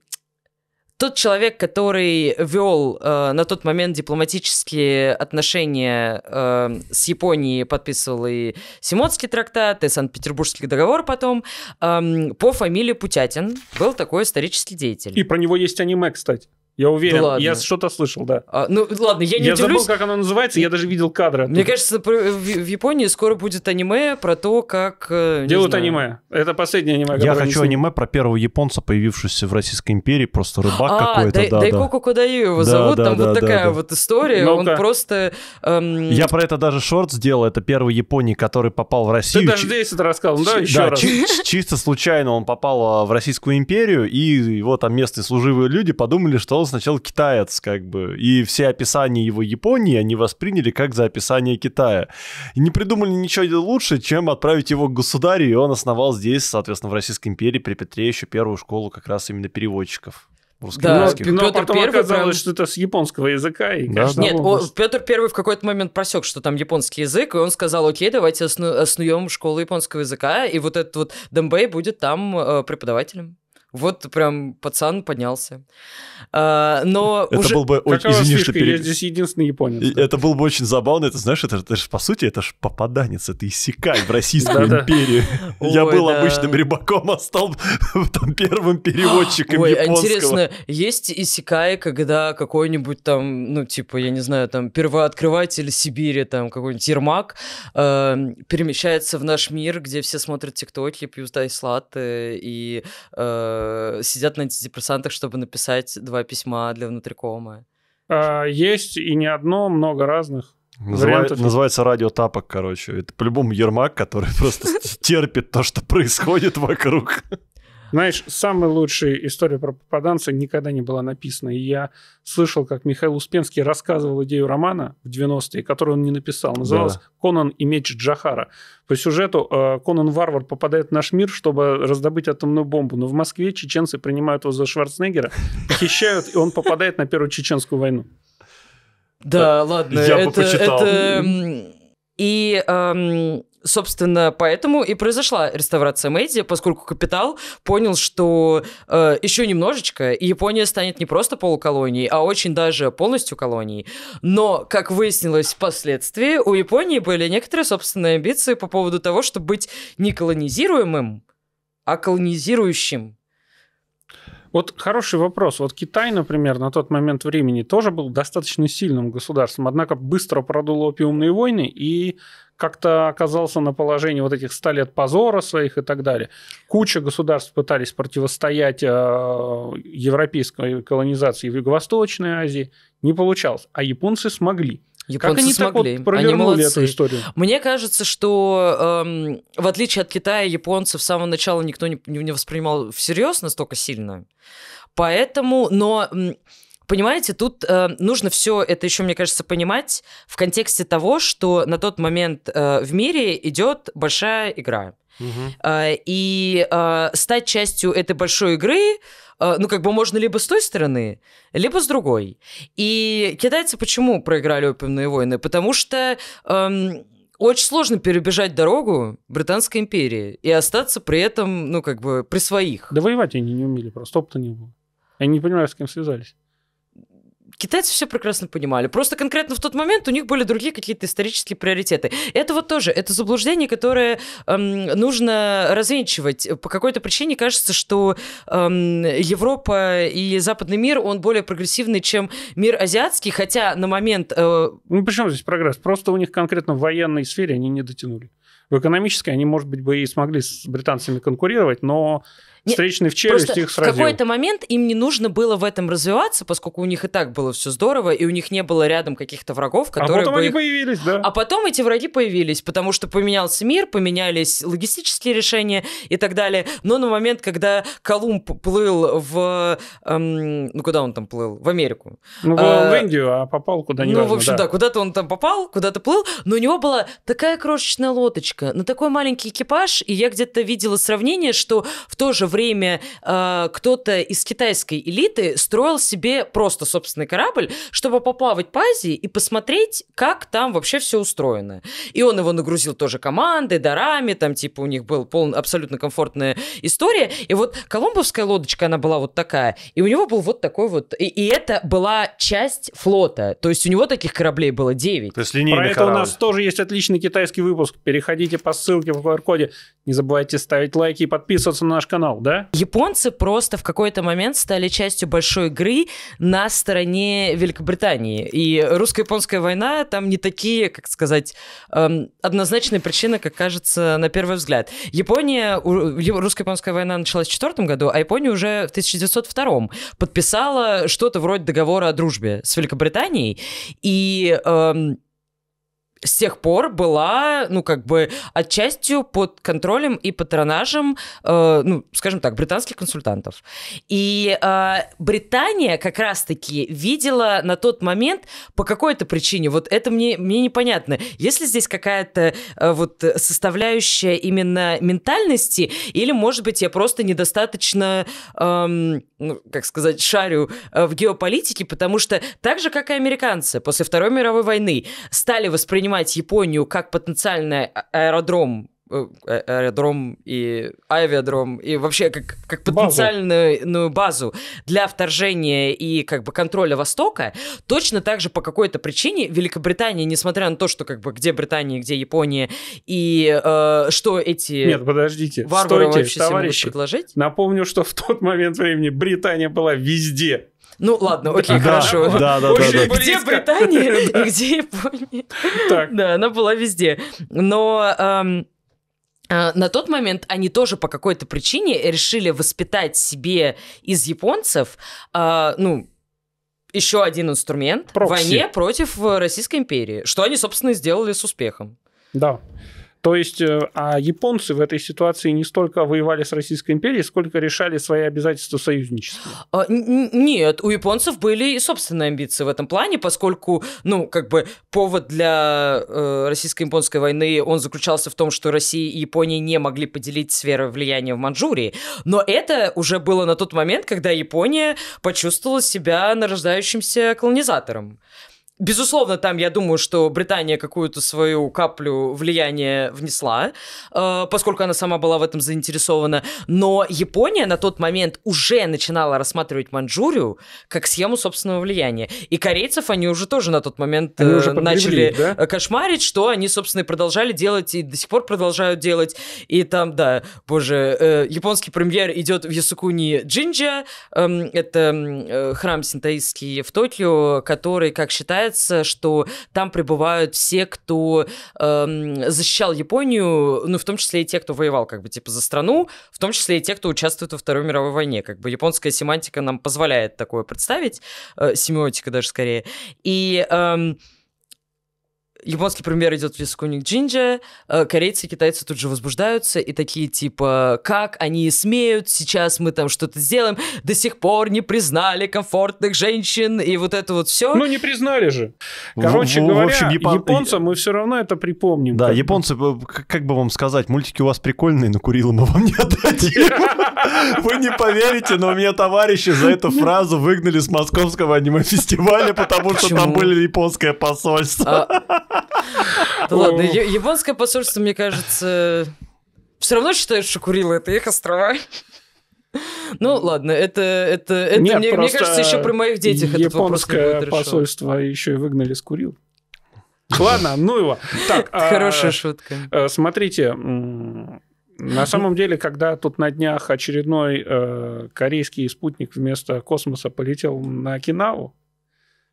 тот человек, который вел э, на тот момент дипломатические отношения э, с Японией, подписывал и Симоцкий трактат, и Санкт-Петербургский договор потом, э, по фамилии Путятин, был такой исторический деятель. И про него есть аниме, кстати. Я уверен, да я что-то слышал, да. А, ну ладно, я не Я удивлюсь. забыл, как она называется, я даже видел кадры. Мне кажется, в Японии скоро будет аниме про то, как... Э, Делают аниме. Это последнее аниме. Я хочу аниме про первого японца, появившегося в Российской империи, просто рыбак а, какой-то. Дай, да, Дайкоку да. Кудаю его да, зовут, да, там да, вот да, такая да. вот история, ну он просто... Эм... Я про это даже шорт сделал, это первый японий, который попал в Россию. Ты даже здесь это рассказал, ну, да давай еще раз. Чисто случайно он попал а, в Российскую империю, и его там местные служивые люди подумали, что он сначала китаец, как бы, и все описания его Японии они восприняли как за описание Китая. И не придумали ничего лучше, чем отправить его к государю, и он основал здесь, соответственно, в Российской империи при Петре еще первую школу как раз именно переводчиков. Да, Петр но ну, а потом первый оказалось, прям... что это с японского языка. И, да, конечно, Нет, он, Петр Первый в какой-то момент просек, что там японский язык, и он сказал, окей, давайте осну... основем э, школу японского языка, и вот этот вот Дэмбэй будет там э, преподавателем. Вот прям пацан поднялся. А, но это уже... был бы очень... Извини, что пере... Я здесь единственный японец. И, да. Это было бы очень забавно. Это, знаешь, это, это же, по сути, это же попаданец. Это иссякай в Российскую империи. <laughs> Я был обычным рыбаком, а стал <laughs> первым переводчиком а японского. интересно, есть иссякай, когда какой-нибудь там, ну, типа, я не знаю, там, первооткрыватель Сибири, там, какой-нибудь Ермак эм, перемещается в наш мир, где все смотрят тиктоки, пьют дайслаты и... Э, Э, сидят на антидепрессантах, чтобы написать два письма для внутрикома? А, есть и не одно, много разных. Называет, называется радио тапок, короче. Это по-любому Ермак, который <laughs> просто терпит то, что происходит вокруг. Знаешь, самая лучшая история про попаданца никогда не была написана. И я слышал, как Михаил Успенский рассказывал идею романа в 90-е, который он не написал. Называлась да. «Конан и меч Джахара». По сюжету э, Конан Варвар попадает в наш мир, чтобы раздобыть атомную бомбу. Но в Москве чеченцы принимают его за Шварценеггера, похищают, и он попадает на Первую Чеченскую войну. Да, ладно, я бы почитал. и эм, Собственно, поэтому и произошла реставрация Мэйдзи, поскольку капитал понял, что э, еще немножечко, и Япония станет не просто полуколонией, а очень даже полностью колонией. Но, как выяснилось впоследствии, у Японии были некоторые собственные амбиции по поводу того, чтобы быть не колонизируемым, а колонизирующим вот хороший вопрос. Вот Китай, например, на тот момент времени тоже был достаточно сильным государством, однако быстро продул опиумные войны и как-то оказался на положении вот этих 100 лет позора своих и так далее. Куча государств пытались противостоять э, европейской колонизации в Юго-Восточной Азии. Не получалось. А японцы смогли. Японцы как они смогли. так вот провернули эту историю? Мне кажется, что эм, в отличие от Китая, японцев с самого начала никто не, не воспринимал всерьез настолько сильно. Поэтому, но понимаете, тут э, нужно все это еще, мне кажется, понимать в контексте того, что на тот момент э, в мире идет большая игра. А, и а, стать частью этой большой игры а, ну, как бы можно либо с той стороны, либо с другой. И китайцы почему проиграли опиумные войны? Потому что очень сложно перебежать дорогу Британской империи и остаться при этом, ну, как бы при своих. Да воевать они не умели, просто опыта не было. Они не понимали, с кем связались. Китайцы все прекрасно понимали. Просто конкретно в тот момент у них были другие какие-то исторические приоритеты. Это вот тоже, это заблуждение, которое эм, нужно развенчивать. По какой-то причине кажется, что эм, Европа и западный мир, он более прогрессивный, чем мир азиатский, хотя на момент... Э... Ну, причем здесь прогресс? Просто у них конкретно в военной сфере они не дотянули. В экономической они, может быть, бы и смогли с британцами конкурировать, но встречный в челюсть их сразил. В какой-то момент им не нужно было в этом развиваться, поскольку у них и так было все здорово, и у них не было рядом каких-то врагов, а которые А потом бы... они появились, да. А потом эти враги появились, потому что поменялся мир, поменялись логистические решения и так далее. Но на момент, когда Колумб плыл в... Эм, ну, куда он там плыл? В Америку. Ну, а, в Индию, а попал куда нибудь Ну, важно, в общем, да. да, куда-то он там попал, куда-то плыл, но у него была такая крошечная лодочка, на такой маленький экипаж, и я где-то видела сравнение, что в то же время время э, кто-то из китайской элиты строил себе просто собственный корабль, чтобы поплавать по Азии и посмотреть, как там вообще все устроено. И он его нагрузил тоже командой, дарами, там типа у них была пол, абсолютно комфортная история. И вот колумбовская лодочка, она была вот такая, и у него был вот такой вот... И, и это была часть флота. То есть у него таких кораблей было 9. То есть линейный Про корабль. у нас тоже есть отличный китайский выпуск. Переходите по ссылке в QR-коде. Не забывайте ставить лайки и подписываться на наш канал. Да? да? Японцы просто в какой-то момент стали частью большой игры на стороне Великобритании. И русско-японская война там не такие, как сказать, эм, однозначные причины, как кажется на первый взгляд. Япония, русско-японская война началась в 2004 году, а Япония уже в 1902 подписала что-то вроде договора о дружбе с Великобританией. И эм, с тех пор была, ну, как бы, отчасти под контролем и патронажем, э, ну, скажем так, британских консультантов. И э, Британия как раз-таки видела на тот момент по какой-то причине, вот это мне, мне непонятно, есть ли здесь какая-то э, вот составляющая именно ментальности, или, может быть, я просто недостаточно, э, ну, как сказать, шарю э, в геополитике, потому что так же, как и американцы после Второй мировой войны стали воспринимать воспринимать Японию как потенциальный а, аэродром э, э, аэродром и авиадром, и вообще как, как потенциальную базу. базу для вторжения и как бы контроля Востока, точно так же по какой-то причине Великобритания, несмотря на то, что как бы где Британия, где Япония, и э, что эти Нет, подождите, варвары стойте, вообще товарищи, предложить? Напомню, что в тот момент времени Британия была везде. Ну ладно, очень да, хорошо. Да, да, да, да. Где Британия и <laughs> где Япония? Так. Да, она была везде. Но... А, на тот момент они тоже по какой-то причине решили воспитать себе из японцев, а, ну, еще один инструмент в войне против э, Российской империи, что они, собственно, и сделали с успехом. Да. То есть э, а японцы в этой ситуации не столько воевали с Российской империей, сколько решали свои обязательства союзничества. А, нет, у японцев были и собственные амбиции в этом плане, поскольку, ну, как бы повод для э, российско-японской войны, он заключался в том, что Россия и Япония не могли поделить сферы влияния в Манчжурии. Но это уже было на тот момент, когда Япония почувствовала себя нарождающимся колонизатором. Безусловно, там, я думаю, что Британия какую-то свою каплю влияния внесла, э, поскольку она сама была в этом заинтересована. Но Япония на тот момент уже начинала рассматривать Маньчжурию как схему собственного влияния. И корейцев они уже тоже на тот момент э, уже начали да? Э, кошмарить, что они, собственно, и продолжали делать, и до сих пор продолжают делать. И там, да, боже, э, японский премьер идет в Ясукуни Джинджа, э, это э, храм синтаистский в Токио, который, как считается, подразумевается, что там пребывают все, кто эм, защищал Японию, ну, в том числе и те, кто воевал, как бы, типа, за страну, в том числе и те, кто участвует во Второй мировой войне. Как бы японская семантика нам позволяет такое представить, э, семиотика даже скорее. И... Эм, японский премьер идет в Вискуник Джинджа, э, корейцы и китайцы тут же возбуждаются и такие типа, как они смеют, сейчас мы там что-то сделаем, до сих пор не признали комфортных женщин и вот это вот все. Ну не признали же. Короче в, говоря, в общем, япон... японцам мы все равно это припомним. Да, как японцы, э, как бы вам сказать, мультики у вас прикольные, но Курила мы вам не отдадим. <laughs> Вы не поверите, но у меня товарищи за эту фразу выгнали с московского аниме-фестиваля, потому что там были японское посольство. А, да ладно, японское посольство, мне кажется, все равно считает, что Курилы — это их острова. Ну, ладно, это, это, это Нет, мне, мне кажется, еще при моих детях это вопрос не будет посольство решен. еще и выгнали с Курил. <laughs> Ладно, ну его. Так, а, Хорошая шутка. Э, смотрите, на самом деле, когда тут на днях очередной э, корейский спутник вместо космоса полетел на Окинаву,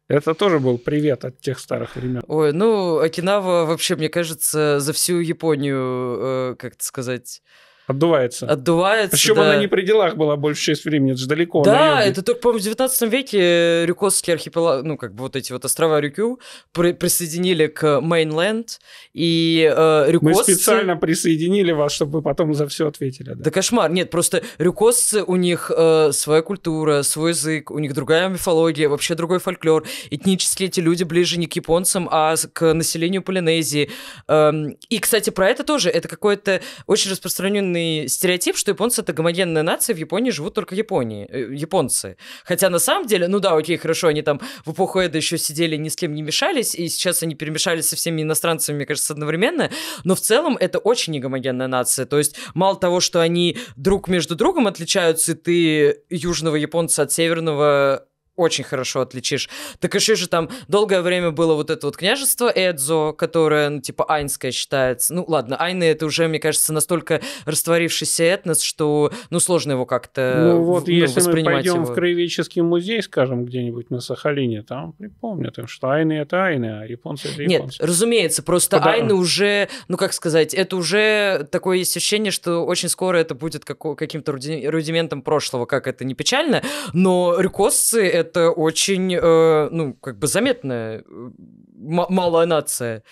это тоже был привет от тех старых времен. Ой, ну, Окинава вообще, мне кажется, за всю Японию, э, как то сказать, Отдувается. Отдувается. Причем да. она не при делах была большую часть времени, это же далеко. Да, это только, по-моему, в 19 веке э, рюкосские архипелаг, ну, как бы вот эти вот острова Рюкю при- присоединили к Мейнленд, и э, рюкосцы... Мы специально присоединили вас, чтобы вы потом за все ответили. Да, да кошмар. Нет, просто рюкосцы, у них э, своя культура, свой язык, у них другая мифология, вообще другой фольклор. Этнически эти люди ближе не к японцам, а к населению Полинезии. Эм, и, кстати, про это тоже. Это какое то очень распространенное огромный стереотип, что японцы это гомогенная нация, в Японии живут только Японии, э, японцы. Хотя на самом деле, ну да, окей, хорошо, они там в эпоху Эда еще сидели, ни с кем не мешались, и сейчас они перемешались со всеми иностранцами, мне кажется, одновременно, но в целом это очень не гомогенная нация. То есть мало того, что они друг между другом отличаются, и ты южного японца от северного очень хорошо отличишь. Так еще же там долгое время было вот это вот княжество Эдзо, которое, ну, типа, айнское считается. Ну, ладно, айны — это уже, мне кажется, настолько растворившийся этнос, что, ну, сложно его как-то Ну, вот ну, если мы пойдем в Краеведческий музей, скажем, где-нибудь на Сахалине, там припомнят им, что айны — это айны, а японцы — это японцы. Нет, разумеется, просто Куда? айны уже, ну, как сказать, это уже такое есть ощущение, что очень скоро это будет каким-то рудиментом прошлого, как это не печально, но рюкосцы — это это очень, э, ну, как бы заметная э, малая нация.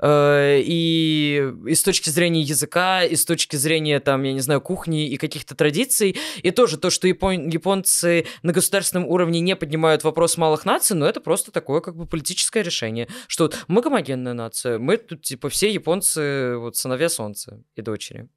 Э, и, и с точки зрения языка, и с точки зрения, там, я не знаю, кухни и каких-то традиций. И тоже то, что япон, японцы на государственном уровне не поднимают вопрос малых наций, но это просто такое как бы политическое решение, что мы гомогенная нация, мы тут типа все японцы, вот сыновья солнца и дочери.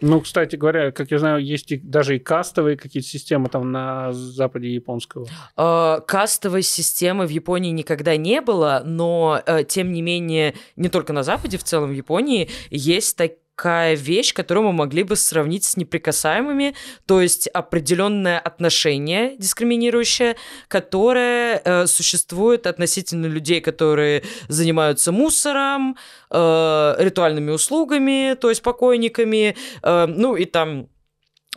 Ну, кстати говоря, как я знаю, есть и, даже и кастовые какие-то системы там на западе японского. Э, кастовой системы в Японии никогда не было, но, э, тем не менее, не только на западе, в целом в Японии есть такие такая вещь, которую мы могли бы сравнить с неприкасаемыми, то есть определенное отношение дискриминирующее, которое э, существует относительно людей, которые занимаются мусором, э, ритуальными услугами, то есть покойниками, э, ну и там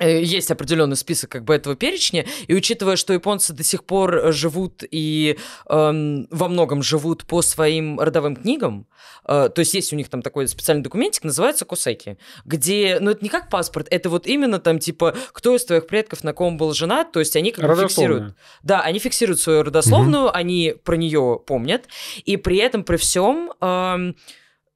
Э, есть определенный список как бы этого перечня, и учитывая, что японцы до сих пор э, живут и эм, во многом живут по своим родовым книгам, э, то есть есть у них там такой специальный документик, называется косеки, где, ну это не как паспорт, это вот именно там типа, кто из твоих предков на ком был женат, то есть они как бы фиксируют. Да, они фиксируют свою родословную, угу. они про нее помнят, и при этом, при всем... Эм,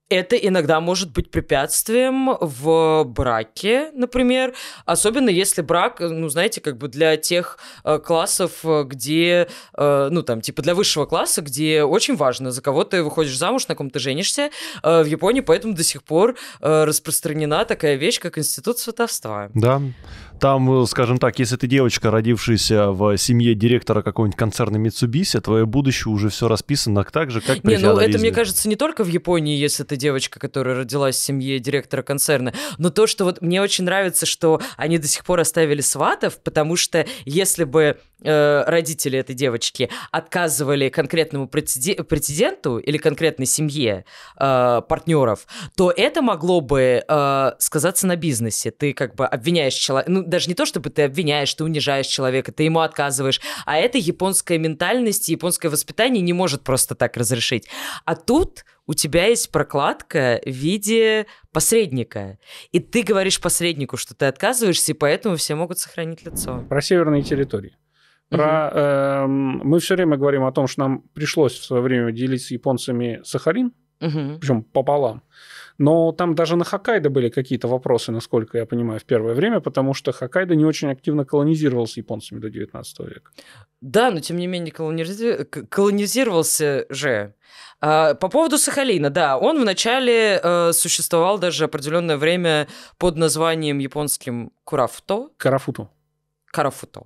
это иногда может быть препятствием в браке, например, особенно если брак, ну, знаете, как бы для тех э, классов, э, где, э, ну, там, типа для высшего класса, где очень важно, за кого ты выходишь замуж, на ком ты женишься. Э, в Японии поэтому до сих пор э, распространена такая вещь, как институт сватовства. Да, там, э, скажем так, если ты девочка, родившаяся в семье директора какого-нибудь концерна Mitsubishi, твое будущее уже все расписано так же, как при Не, ну это, мне кажется, не только в Японии, если ты девочка, которая родилась в семье директора концерна, но то, что вот мне очень нравится, что они до сих пор оставили сватов, потому что если бы э, родители этой девочки отказывали конкретному претенденту или конкретной семье э, партнеров, то это могло бы э, сказаться на бизнесе. Ты как бы обвиняешь человека, ну даже не то, чтобы ты обвиняешь, ты унижаешь человека, ты ему отказываешь, а это японская ментальность, японское воспитание не может просто так разрешить. А тут у тебя есть прокладка в виде посредника. И ты говоришь посреднику, что ты отказываешься, и поэтому все могут сохранить лицо. Про северные территории. Про, угу. мы все время говорим о том, что нам пришлось в свое время делить с японцами Сахарин, угу. причем пополам. Но там даже на Хоккайдо были какие-то вопросы, насколько я понимаю, в первое время, потому что Хоккайдо не очень активно колонизировался японцами до 19 века. Да, но тем не менее колонизи... колонизировался же. А, по поводу Сахалина, да, он вначале э, существовал даже определенное время под названием японским Курафто. Карафуто. Карафуто.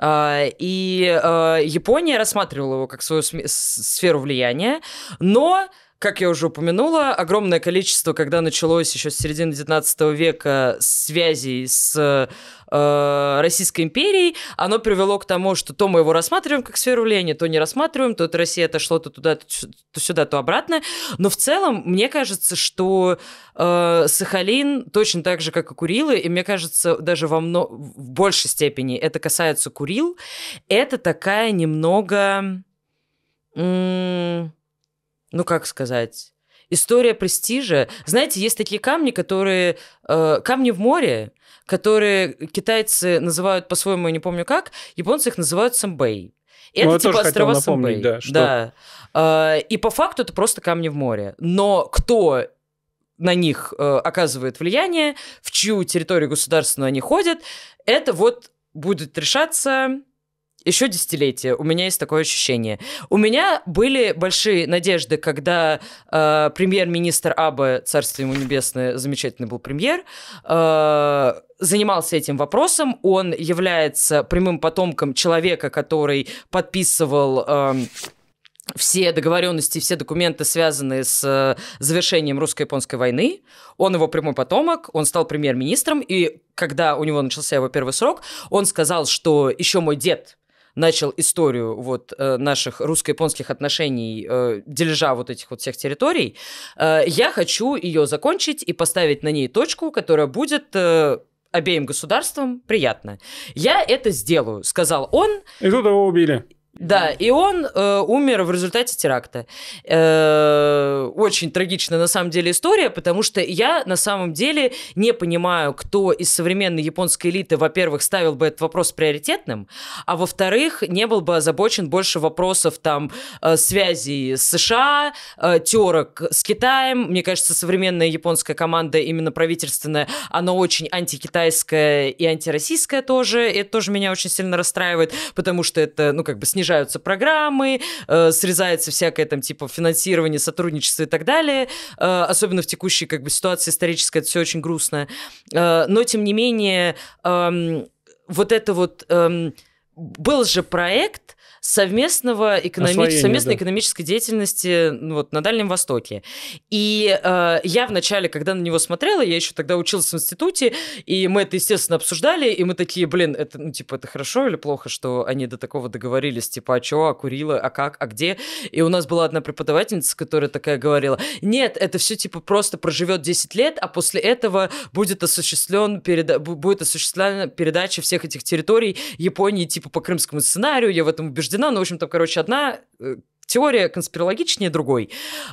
А, и э, Япония рассматривала его как свою сферу влияния, но как я уже упомянула, огромное количество, когда началось еще с середины 19 века связей с э, Российской империей, оно привело к тому, что то мы его рассматриваем как сферу влияния, то не рассматриваем, то это Россия отошла то туда, то, сюда, то обратно. Но в целом, мне кажется, что э, Сахалин точно так же, как и Курилы, и мне кажется, даже во мно... в большей степени это касается Курил, это такая немного... М- ну как сказать, история престижа. Знаете, есть такие камни, которые... Э, камни в море, которые китайцы называют по-своему, я не помню как, японцы их называют самбэй. И ну, это типа острова Самбэй. Да, что... да. Э, и по факту это просто камни в море. Но кто на них э, оказывает влияние, в чью территорию государственную они ходят, это вот будет решаться еще десятилетие. У меня есть такое ощущение. У меня были большие надежды, когда э, премьер-министр Абе, царство ему небесное, замечательный был премьер, э, занимался этим вопросом. Он является прямым потомком человека, который подписывал... Э, все договоренности, все документы, связанные с э, завершением русско-японской войны. Он его прямой потомок, он стал премьер-министром, и когда у него начался его первый срок, он сказал, что еще мой дед начал историю вот э, наших русско-японских отношений, э, дележа вот этих вот всех территорий, э, я хочу ее закончить и поставить на ней точку, которая будет обеим государствам приятно. Я это сделаю, сказал он. И тут его убили. Да, и он э, умер в результате теракта. Э, очень трагичная на самом деле история, потому что я на самом деле не понимаю, кто из современной японской элиты, во-первых, ставил бы этот вопрос приоритетным, а во-вторых, не был бы озабочен больше вопросов там э, связи с США, э, терок с Китаем. Мне кажется, современная японская команда, именно правительственная, она очень антикитайская и антироссийская тоже. И это тоже меня очень сильно расстраивает, потому что это, ну, как бы снижает снижаются программы, э, срезается всякое там типа финансирование, сотрудничество и так далее. Э, особенно в текущей как бы ситуации исторической это все очень грустно. Э, но тем не менее э, вот это вот э, был же проект совместного экономи... совместной да. экономической деятельности ну, вот, на Дальнем Востоке. И э, я вначале, когда на него смотрела, я еще тогда училась в институте, и мы это, естественно, обсуждали, и мы такие, блин, это, ну, типа, это хорошо или плохо, что они до такого договорились, типа, а что, а курила, а как, а где? И у нас была одна преподавательница, которая такая говорила, нет, это все, типа, просто проживет 10 лет, а после этого будет осуществлен, переда... будет осуществлена передача всех этих территорий Японии, типа, по крымскому сценарию, я в этом убеждена, рождена, но ну, в общем-то, короче, одна э, теория конспирологичнее другой.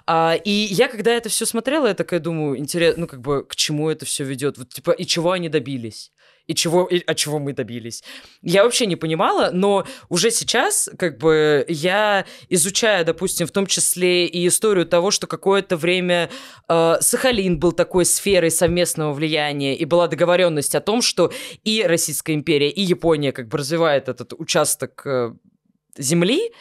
А, и я, когда это все смотрела, я такая думаю, интересно, ну, как бы, к чему это все ведет? Вот, типа, и чего они добились? И чего, и, от а чего мы добились? Я вообще не понимала, но уже сейчас, как бы, я изучаю допустим, в том числе и историю того, что какое-то время э, Сахалин был такой сферой совместного влияния, и была договоренность о том, что и Российская империя, и Япония, как бы, развивает этот участок э, Земли,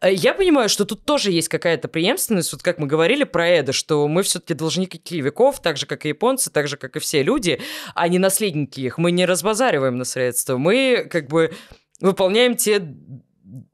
э, я понимаю, что тут тоже есть какая-то преемственность, вот как мы говорили про Эда, что мы все-таки должники киевиков, так же, как и японцы, так же, как и все люди, а не наследники их. Мы не разбазариваем наследство, мы как бы выполняем те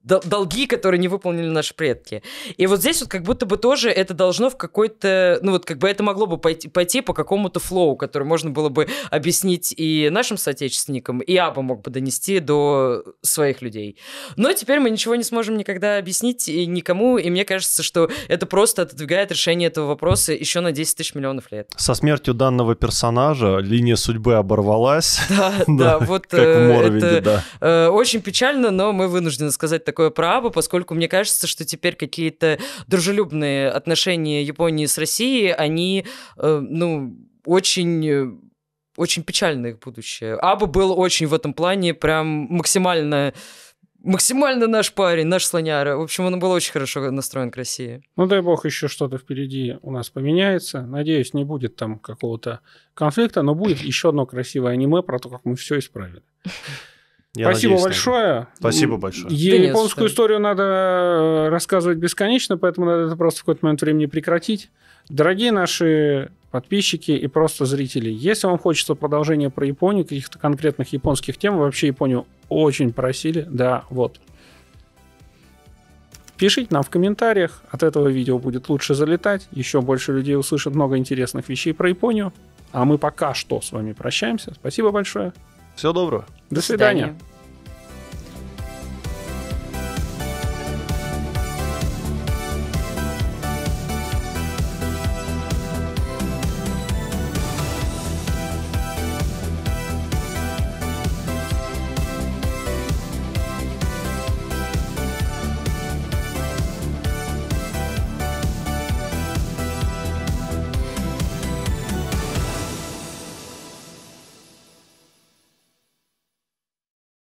долги, которые не выполнили наши предки. И вот здесь вот как будто бы тоже это должно в какой-то, ну вот как бы это могло бы пойти, пойти по какому-то флоу, который можно было бы объяснить и нашим соотечественникам, и Аба мог бы донести до своих людей. Но теперь мы ничего не сможем никогда объяснить и никому, и мне кажется, что это просто отодвигает решение этого вопроса еще на 10 тысяч миллионов лет. Со смертью данного персонажа линия судьбы оборвалась. Да, <laughs> да, вот как в э, Морвиде, да. Э, очень печально, но мы вынуждены сказать так такое право, поскольку мне кажется, что теперь какие-то дружелюбные отношения Японии с Россией, они, э, ну, очень э, очень печальное их будущее. Аба был очень в этом плане прям максимально максимально наш парень, наш слоняра. В общем, он был очень хорошо настроен к России. Ну, дай бог, еще что-то впереди у нас поменяется. Надеюсь, не будет там какого-то конфликта, но будет еще одно красивое аниме про то, как мы все исправили. Я Спасибо надеюсь, большое. Спасибо большое. Е- да историю надо э, рассказывать бесконечно, поэтому надо это просто в какой-то момент времени прекратить. Дорогие наши подписчики и просто зрители, если вам хочется продолжения про Японию, каких-то конкретных японских тем, вообще Японию очень просили, да, вот. Пишите нам в комментариях, от этого видео будет лучше залетать, еще больше людей услышат много интересных вещей про Японию. А мы пока что с вами прощаемся. Спасибо большое. Всего доброго. До свидания.